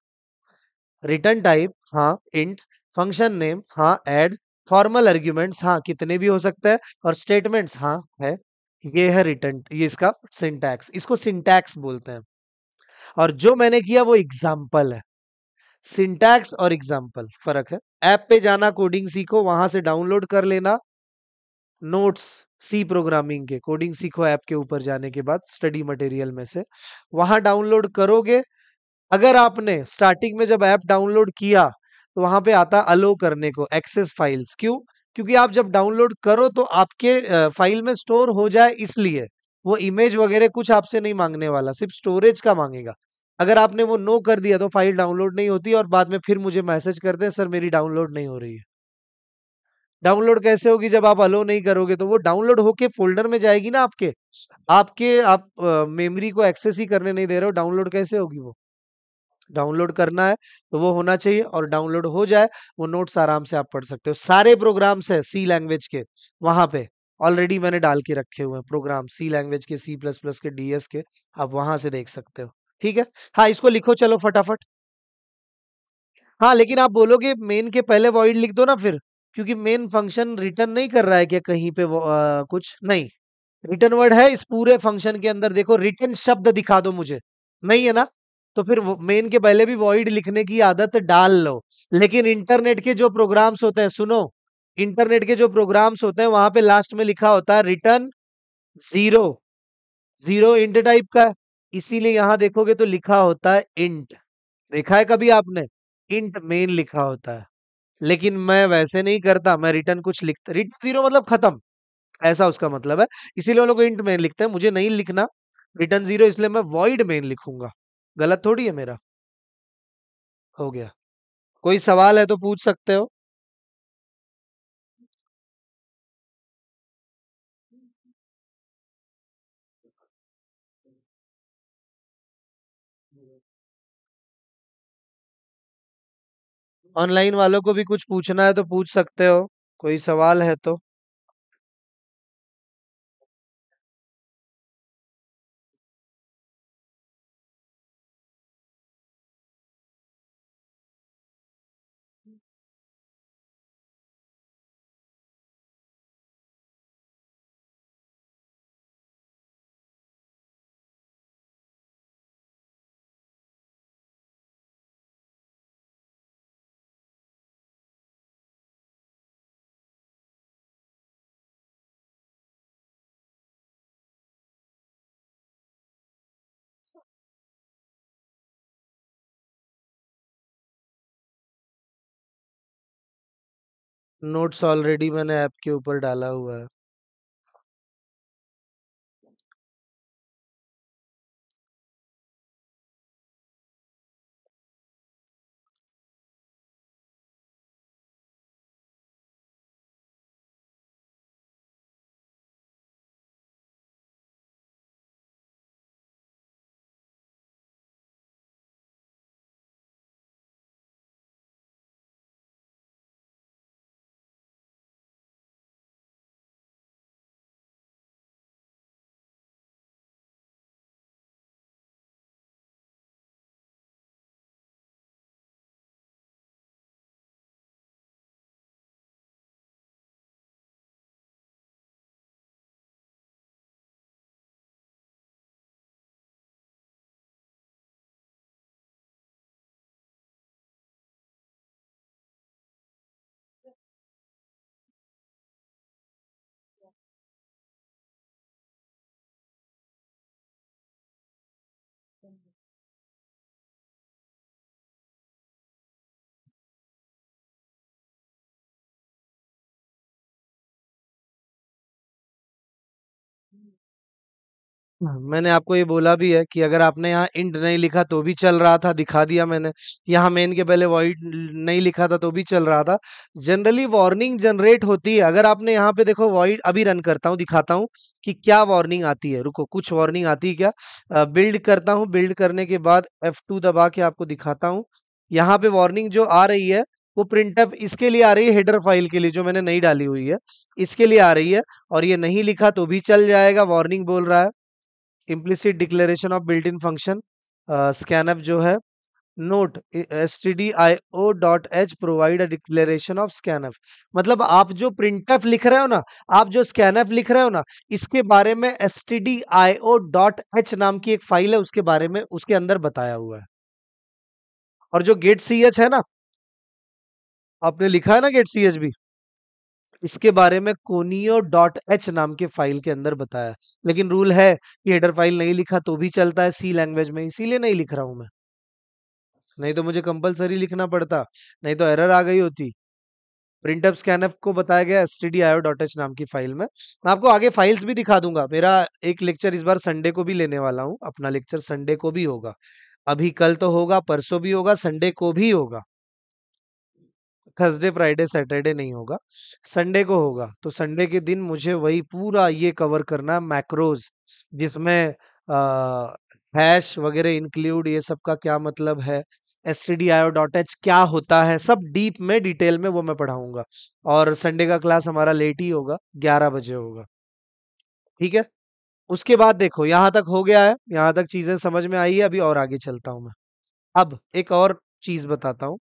रिटर्न टाइप हाँ इंट फंक्शन नेम हाँ एड फॉर्मल आर्ग्यूमेंट्स हाँ कितने भी हो सकते हैं और स्टेटमेंट्स हाँ है ये है रिटर्न ये इसका सिंटैक्स इसको सिंटैक्स बोलते हैं और जो मैंने किया वो एग्जाम्पल है सिंटैक्स और एग्जाम्पल फर्क है ऐप पे जाना कोडिंग सीखो वहां से डाउनलोड कर लेना नोट्स सी प्रोग्रामिंग के कोडिंग सीखो ऐप के ऊपर जाने के बाद स्टडी मटेरियल में से वहां डाउनलोड करोगे अगर आपने स्टार्टिंग में जब ऐप डाउनलोड किया तो वहां पे आता अलो करने को एक्सेस फाइल्स क्यों क्योंकि आप जब डाउनलोड करो तो आपके फाइल में स्टोर हो जाए इसलिए वो इमेज वगैरह कुछ आपसे नहीं मांगने वाला सिर्फ स्टोरेज का मांगेगा अगर आपने वो नो कर दिया तो फाइल डाउनलोड नहीं होती और बाद में फिर मुझे मैसेज कर दे सर मेरी डाउनलोड नहीं हो रही है डाउनलोड कैसे होगी जब आप अलो नहीं करोगे तो वो डाउनलोड होके फोल्डर में जाएगी ना आपके आपके आप मेमोरी को एक्सेस ही करने नहीं दे रहे हो डाउनलोड कैसे होगी वो डाउनलोड करना है तो वो होना चाहिए और डाउनलोड हो जाए वो नोट्स आराम से आप पढ़ सकते हो सारे प्रोग्राम्स है सी लैंग्वेज के वहां पे ऑलरेडी मैंने डाल के रखे हुए हैं प्रोग्राम सी लैंग्वेज के सी प्लस प्लस के डीएस के आप वहां से देख सकते हो ठीक है हाँ इसको लिखो चलो फटाफट हाँ लेकिन आप बोलोगे मेन के पहले वॉइड लिख दो ना फिर क्योंकि मेन फंक्शन रिटर्न नहीं कर रहा है क्या कहीं पे आ, कुछ नहीं रिटर्न वर्ड है इस पूरे फंक्शन के अंदर देखो रिटर्न शब्द दिखा दो मुझे नहीं है ना तो फिर मेन के पहले भी वॉइड लिखने की आदत डाल लो लेकिन इंटरनेट के जो प्रोग्राम्स होते हैं सुनो इंटरनेट के जो प्रोग्राम्स होते हैं वहां पे लास्ट में लिखा होता है return zero zero int type का इसीलिए यहां देखोगे तो लिखा होता है इंट देखा है कभी आपने इंट मेन लिखा होता है लेकिन मैं वैसे नहीं करता मैं रिटर्न कुछ लिखता रिटर्न जीरो मतलब खत्म ऐसा उसका मतलब है इसीलिए लोग इंट मेन लिखते हैं मुझे नहीं लिखना रिटर्न जीरो इसलिए मैं वॉइड मेन लिखूंगा गलत थोड़ी है मेरा हो गया कोई सवाल है तो पूछ सकते हो ऑनलाइन वालों को भी कुछ पूछना है तो पूछ सकते हो कोई सवाल है तो नोट्स ऑलरेडी मैंने ऐप के ऊपर डाला हुआ है मैंने आपको ये बोला भी है कि अगर आपने यहाँ इंट नहीं लिखा तो भी चल रहा था दिखा दिया मैंने यहाँ मेन के पहले वॉइड नहीं लिखा था तो भी चल रहा था जनरली वार्निंग जनरेट होती है अगर आपने यहाँ पे देखो वॉइड अभी रन करता हूँ दिखाता हूँ कि क्या वार्निंग आती है रुको कुछ वार्निंग आती है क्या बिल्ड करता हूँ बिल्ड करने के बाद एफ दबा के आपको दिखाता हूँ यहाँ पे वार्निंग जो आ रही है वो प्रिंट इसके लिए आ रही है हेडर फाइल के लिए जो मैंने नहीं डाली हुई है इसके लिए आ रही है और ये नहीं लिखा तो भी चल जाएगा वार्निंग बोल रहा है implicit declaration of built in function scan जो है note S T D I O dot H provide declaration of scan F मतलब आप जो प्रिंट एफ लिख रहे हो ना आप जो स्कैन एफ लिख रहे हो ना इसके बारे में S T D I O dot H नाम की एक फाइल है उसके बारे में उसके अंदर बताया हुआ है और जो गेट सी एच है ना आपने लिखा है ना गेट सी एच भी इसके बारे में कोनियो डॉट एच नाम के फाइल के अंदर बताया लेकिन रूल है कि हेडर फाइल नहीं लिखा तो भी चलता है सी लैंग्वेज में इसीलिए नहीं लिख रहा हूं मैं नहीं तो मुझे कंपलसरी लिखना पड़ता नहीं तो एरर आ गई होती प्रिंट स्कैन को बताया गया एस टी नाम की फाइल में मैं आपको आगे फाइल्स भी दिखा दूंगा मेरा एक लेक्चर इस बार संडे को भी लेने वाला हूँ अपना लेक्चर संडे को भी होगा अभी कल तो होगा परसों भी होगा संडे को भी होगा थर्सडे फ्राइडे सैटरडे नहीं होगा संडे को होगा तो संडे के दिन मुझे वही पूरा ये कवर करना मैक्रोज जिसमें हैश वगैरह इंक्लूड ये सब का क्या मतलब है एस डॉट एच क्या होता है सब डीप में डिटेल में वो मैं पढ़ाऊंगा और संडे का क्लास हमारा लेट ही होगा ग्यारह बजे होगा ठीक है उसके बाद देखो यहाँ तक हो गया है यहाँ तक चीजें समझ में आई है अभी और आगे चलता हूँ मैं अब एक और चीज बताता हूँ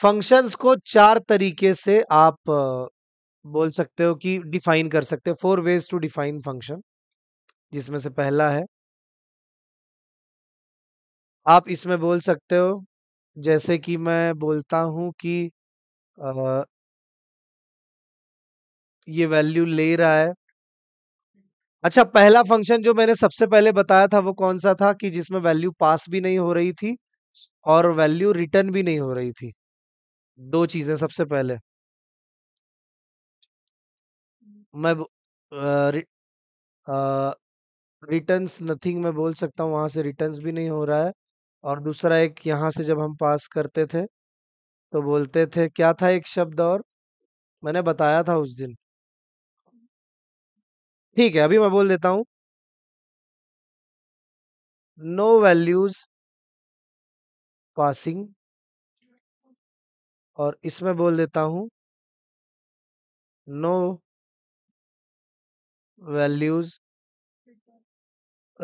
फंक्शंस को चार तरीके से आप बोल सकते हो कि डिफाइन कर सकते हो four ways to define function जिसमें से पहला है आप इसमें बोल सकते हो जैसे कि मैं बोलता हूं कि आ, ये वैल्यू ले रहा है अच्छा पहला फंक्शन जो मैंने सबसे पहले बताया था वो कौन सा था कि जिसमें वैल्यू पास भी नहीं हो रही थी और वैल्यू रिटर्न भी नहीं हो रही थी दो चीजें सबसे पहले मैं रिटर्न्स नथिंग मैं बोल सकता हूँ वहां से रिटर्न्स भी नहीं हो रहा है और दूसरा एक यहाँ से जब हम पास करते थे तो बोलते थे क्या था एक शब्द और मैंने बताया था उस दिन ठीक है अभी मैं बोल देता हूं नो वैल्यूज पासिंग और इसमें बोल देता हूं नो वैल्यूज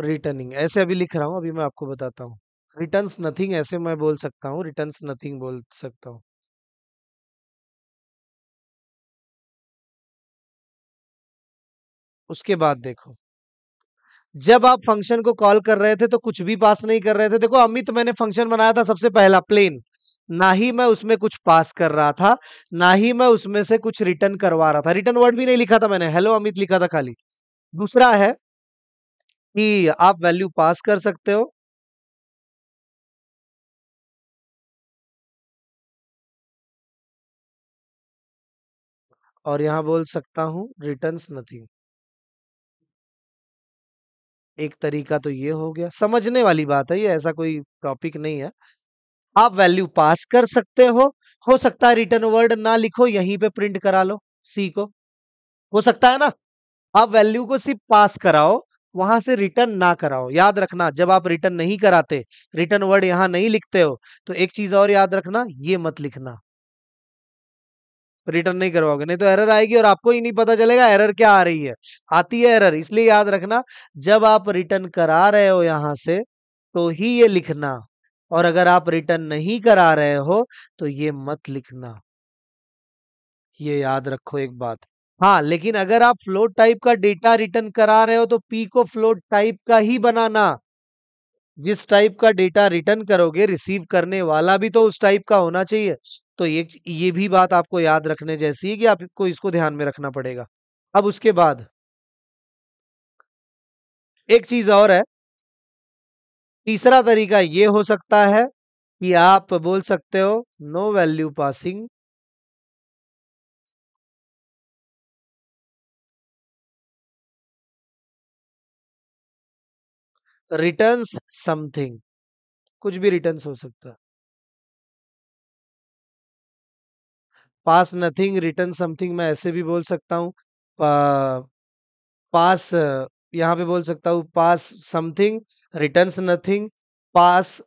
रिटर्निंग ऐसे अभी लिख रहा हूं अभी मैं आपको बताता हूं रिटर्न्स नथिंग ऐसे मैं बोल सकता हूं रिटर्न्स नथिंग बोल सकता हूं उसके बाद देखो जब आप फंक्शन को कॉल कर रहे थे तो कुछ भी पास नहीं कर रहे थे देखो अमित मैंने फंक्शन बनाया था सबसे पहला प्लेन ना ही मैं उसमें कुछ पास कर रहा था ना ही मैं उसमें से कुछ रिटर्न करवा रहा था रिटर्न वर्ड भी नहीं लिखा था मैंने हेलो अमित लिखा था खाली दूसरा है कि आप वैल्यू पास कर सकते हो और यहां बोल सकता हूं रिटर्न्स नथिंग एक तरीका तो ये हो गया समझने वाली बात है ये ऐसा कोई टॉपिक नहीं है आप वैल्यू पास कर सकते हो हो सकता है रिटर्न वर्ड ना लिखो यहीं पे प्रिंट करा लो सी को हो सकता है ना आप वैल्यू को सिर्फ पास कराओ वहां से रिटर्न ना कराओ याद रखना जब आप रिटर्न नहीं कराते रिटर्न वर्ड यहां नहीं लिखते हो तो एक चीज और याद रखना ये मत लिखना रिटर्न नहीं करवाओगे नहीं तो एरर आएगी और आपको ही नहीं पता चलेगा एरर क्या आ रही है आती है एरर इसलिए याद रखना जब आप रिटर्न करा रहे हो यहां से तो ही ये लिखना और अगर आप रिटर्न नहीं करा रहे हो तो ये मत लिखना ये याद रखो एक बात हाँ लेकिन अगर आप फ्लोट टाइप का डेटा रिटर्न करा रहे हो तो पी को फ्लोट टाइप का ही बनाना जिस टाइप का डेटा रिटर्न करोगे रिसीव करने वाला भी तो उस टाइप का होना चाहिए तो ये ये भी बात आपको याद रखने जैसी है कि आपको इसको ध्यान में रखना पड़ेगा अब उसके बाद एक चीज और है तीसरा तरीका ये हो सकता है कि आप बोल सकते हो no value passing returns something कुछ भी रिटर्न्स हो सकता है पास नथिंग रिटर्न समथिंग मैं ऐसे भी बोल सकता हूं पास यहां पे बोल सकता हूं pass something return nothing pass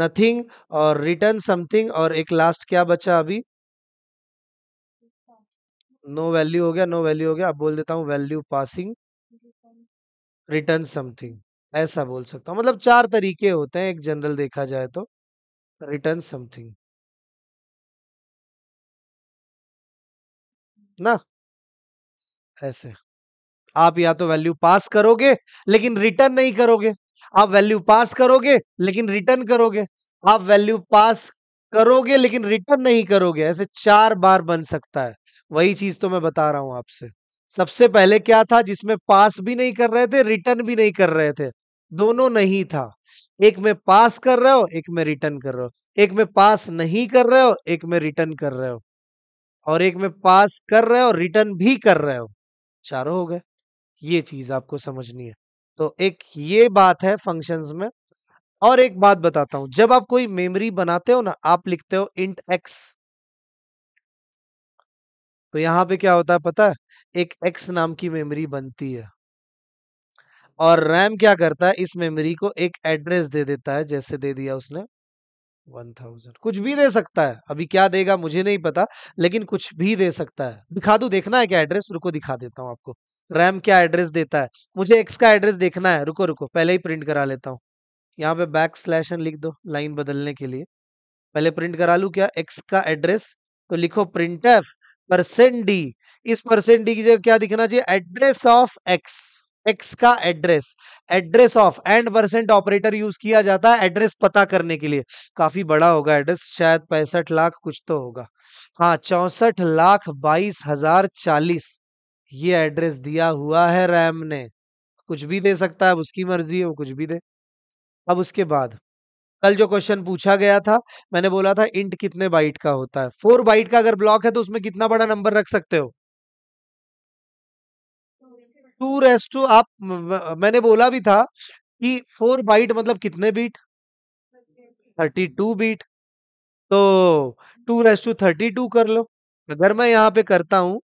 nothing और रिटर्न समथिंग और एक लास्ट क्या बचा अभी नो no वैल्यू हो गया नो no वैल्यू हो गया अब बोल देता हूँ वैल्यू पासिंग रिटर्न समथिंग ऐसा बोल सकता हूँ मतलब चार तरीके होते हैं एक जनरल देखा जाए तो रिटर्न समथिंग ना ऐसे आप या तो वैल्यू पास करोगे लेकिन रिटर्न नहीं करोगे आप वैल्यू पास करोगे लेकिन रिटर्न करोगे आप वैल्यू पास करोगे लेकिन रिटर्न नहीं करोगे ऐसे चार बार बन सकता है वही चीज तो मैं बता रहा हूं आपसे सबसे पहले क्या था जिसमें पास भी नहीं कर रहे थे रिटर्न भी नहीं कर रहे थे दोनों नहीं था एक में पास कर रहे हो एक में रिटर्न कर रहे हो एक में पास नहीं कर रहे हो एक में रिटर्न कर रहे हो और एक में पास कर रहे हो रिटर्न भी कर रहे हो चारों हो गए ये चीज आपको समझनी है तो एक ये बात है फंक्शंस में और एक बात बताता हूं जब आप कोई मेमोरी बनाते हो ना आप लिखते हो इंट एक्स तो यहां पे क्या होता है पता है एक एक्स नाम की मेमोरी बनती है और रैम क्या करता है इस मेमोरी को एक एड्रेस दे देता है जैसे दे दिया उसने वन थाउजेंड कुछ भी दे सकता है अभी क्या देगा मुझे नहीं पता लेकिन कुछ भी दे सकता है दिखा दू देखना है क्या एड्रेस रुको दिखा देता हूँ आपको रैम क्या एड्रेस देता है मुझे एक्स का एड्रेस देखना है रुको रुको पहले ही प्रिंट करा लेता हूँ यहाँ पे बैक स्लैश लिख दो लाइन बदलने के लिए पहले प्रिंट करा लू क्या एक्स का एड्रेस तो लिखो प्रिंट एफ परसेंट डी इस परसेंट डी की जगह क्या दिखना चाहिए एड्रेस ऑफ एक्स एक्स का address address of ampersand operator use किया जाता है एड्रेस पता करने के लिए काफी बड़ा होगा एड्रेस शायद पैंसठ लाख कुछ तो होगा हाँ चौसठ लाख बाईस हजार चालीस ये एड्रेस दिया हुआ है रैम ने कुछ भी दे सकता है उसकी मर्जी है वो कुछ भी दे अब उसके बाद कल जो क्वेश्चन पूछा गया था मैंने बोला था इंट कितने बाइट का होता है फोर बाइट का अगर ब्लॉक है तो उसमें कितना बड़ा नंबर रख सकते हो टू रेस टू आप मैंने बोला भी था कि फोर बाइट मतलब कितने बीट थर्टी टू बीट तो two raise to thirty two कर लो अगर मैं यहाँ पे करता हूं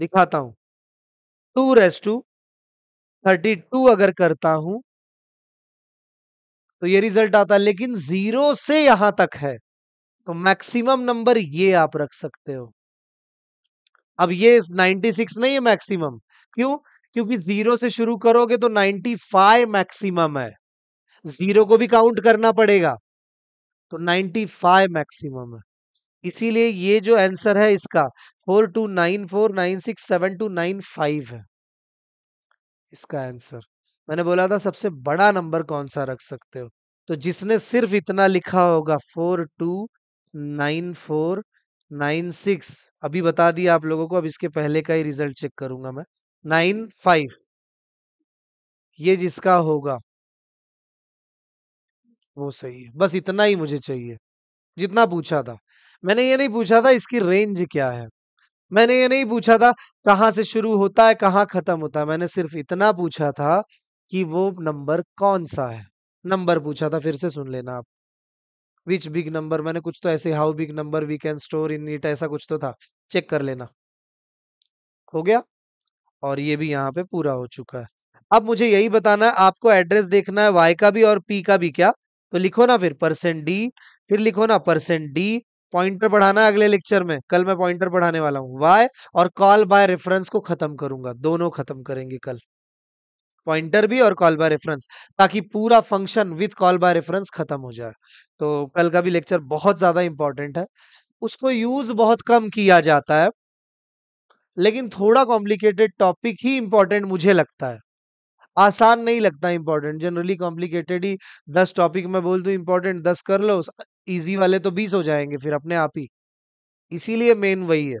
दिखाता हूं two raise to thirty two अगर करता हूं तो ये रिजल्ट आता है लेकिन जीरो से यहां तक है तो मैक्सिमम नंबर ये आप रख सकते हो अब ये 96 नहीं है मैक्सिमम क्यों क्योंकि जीरो से शुरू करोगे तो 95 मैक्सिमम है जीरो को भी काउंट करना पड़ेगा तो 95 मैक्सिमम है इसीलिए ये जो आंसर है इसका four two nine four nine six seven two nine five है इसका आंसर मैंने बोला था सबसे बड़ा नंबर कौन सा रख सकते हो तो जिसने सिर्फ इतना लिखा होगा four two nine four nine six अभी बता दिया आप लोगों को अब इसके पहले का ही रिजल्ट चेक करूंगा मैं नाइन फाइव ये जिसका होगा वो सही है बस इतना ही मुझे चाहिए जितना पूछा था मैंने ये नहीं पूछा था इसकी रेंज क्या है मैंने ये नहीं पूछा था कहां से शुरू होता है कहाँ खत्म होता है मैंने सिर्फ इतना पूछा था कि वो नंबर कौन सा है नंबर पूछा था फिर से सुन लेना आप विच बिग नंबर मैंने कुछ तो ऐसे how big number we can store in it ऐसा कुछ तो था चेक कर लेना हो गया और ये भी यहाँ पे पूरा हो चुका है अब मुझे यही बताना है आपको एड्रेस देखना है वाई का भी और पी का भी क्या तो लिखो ना फिर परसेंट डी फिर लिखो ना परसेंट डी पॉइंटर पढ़ाना अगले लेक्चर में कल मैं पॉइंटर पढ़ाने वाला हूँ वाई और कॉल बाय रेफरेंस को खत्म करूंगा दोनों खत्म करेंगे कल पॉइंटर भी और कॉल बाय रेफरेंस ताकि पूरा function with call by reference खत्म हो जाए तो कल का भी लेक्चर बहुत ज्यादा इंपॉर्टेंट है उसको यूज बहुत कम किया जाता है लेकिन थोड़ा कॉम्प्लिकेटेड टॉपिक ही इंपॉर्टेंट मुझे लगता है आसान नहीं लगता इंपॉर्टेंट जनरली कॉम्प्लिकेटेड ही दस टॉपिक मैं बोल दू इंपॉर्टेंट दस कर लो इजी वाले तो बीस हो जाएंगे फिर अपने आप ही इसीलिए मेन वही है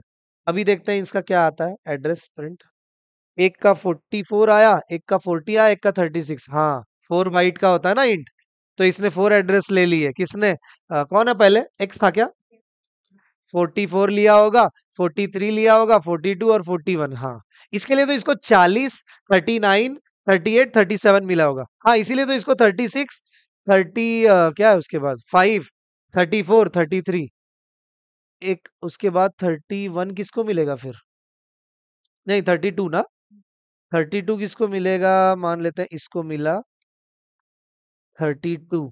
अभी देखते हैं इसका क्या आता है एड्रेस प्रिंट एक का फोर्टी फोर आया एक का फोर्टी आया एक का थर्टी सिक्स हाँ फोर बाइट का होता है ना इंट तो इसने फोर एड्रेस ले लिए किसने आ, कौन है पहले एक्स था क्या फोर्टी फोर लिया होगा फोर्टी थ्री लिया होगा फोर्टी टू और फोर्टी वन हाँ इसके लिए तो इसको चालीस thirty nine thirty eight thirty seven मिला होगा हाँ इसीलिए तो इसको थर्टी सिक्स थर्टी क्या है उसके बाद five thirty four thirty three एक उसके बाद थर्टी वन किसको मिलेगा फिर नहीं थर्टी टू ना थर्टी टू किसको मिलेगा मान लेते हैं इसको मिला थर्टी टू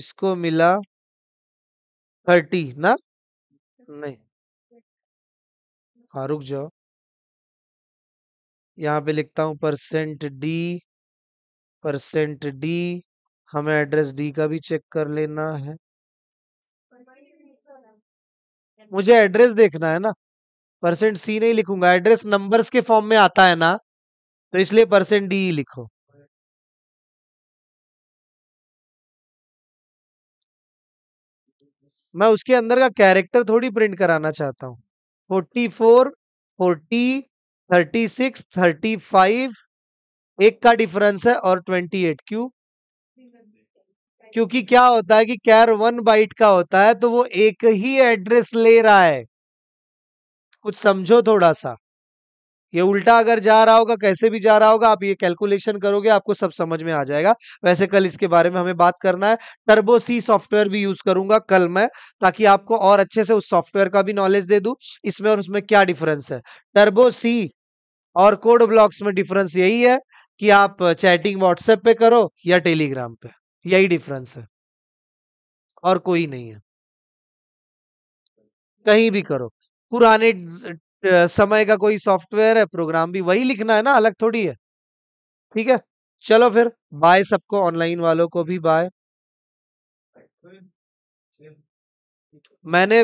इसको मिला थर्टी ना नहीं हाँ रुक जाओ यहाँ पे लिखता हूँ परसेंट डी परसेंट डी हमें एड्रेस डी का भी चेक कर लेना है मुझे एड्रेस देखना है ना परसेंट सी नहीं लिखूंगा एड्रेस नंबर्स के फॉर्म में आता है ना तो इसलिए परसेंट डी लिखो मैं उसके अंदर का कैरेक्टर थोड़ी प्रिंट कराना चाहता हूँ forty four forty thirty six thirty five एक का डिफरेंस है और ट्वेंटी एट क्यों क्योंकि क्या होता है कि कैर वन बाइट का होता है तो वो एक ही एड्रेस ले रहा है कुछ समझो थोड़ा सा ये उल्टा अगर जा रहा होगा कैसे भी जा रहा होगा आप ये कैलकुलेशन करोगे आपको सब समझ में आ जाएगा वैसे कल इसके बारे में हमें बात करना है टर्बो सी सॉफ्टवेयर भी यूज करूंगा कल मैं ताकि आपको और अच्छे से उस सॉफ्टवेयर का भी नॉलेज दे दू इसमें और उसमें क्या डिफरेंस है टर्बो सी और कोड ब्लॉक्स में डिफरेंस यही है कि आप चैटिंग व्हाट्सएप पे करो या टेलीग्राम पे यही डिफरेंस है और कोई नहीं है कहीं भी करो पुराने समय का कोई सॉफ्टवेयर है प्रोग्राम भी वही लिखना है ना अलग थोड़ी है ठीक है चलो फिर बाय सबको ऑनलाइन वालों को भी बाय मैंने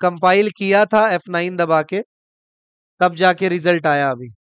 कंपाइल किया था F9 दबा के तब जाके रिजल्ट आया अभी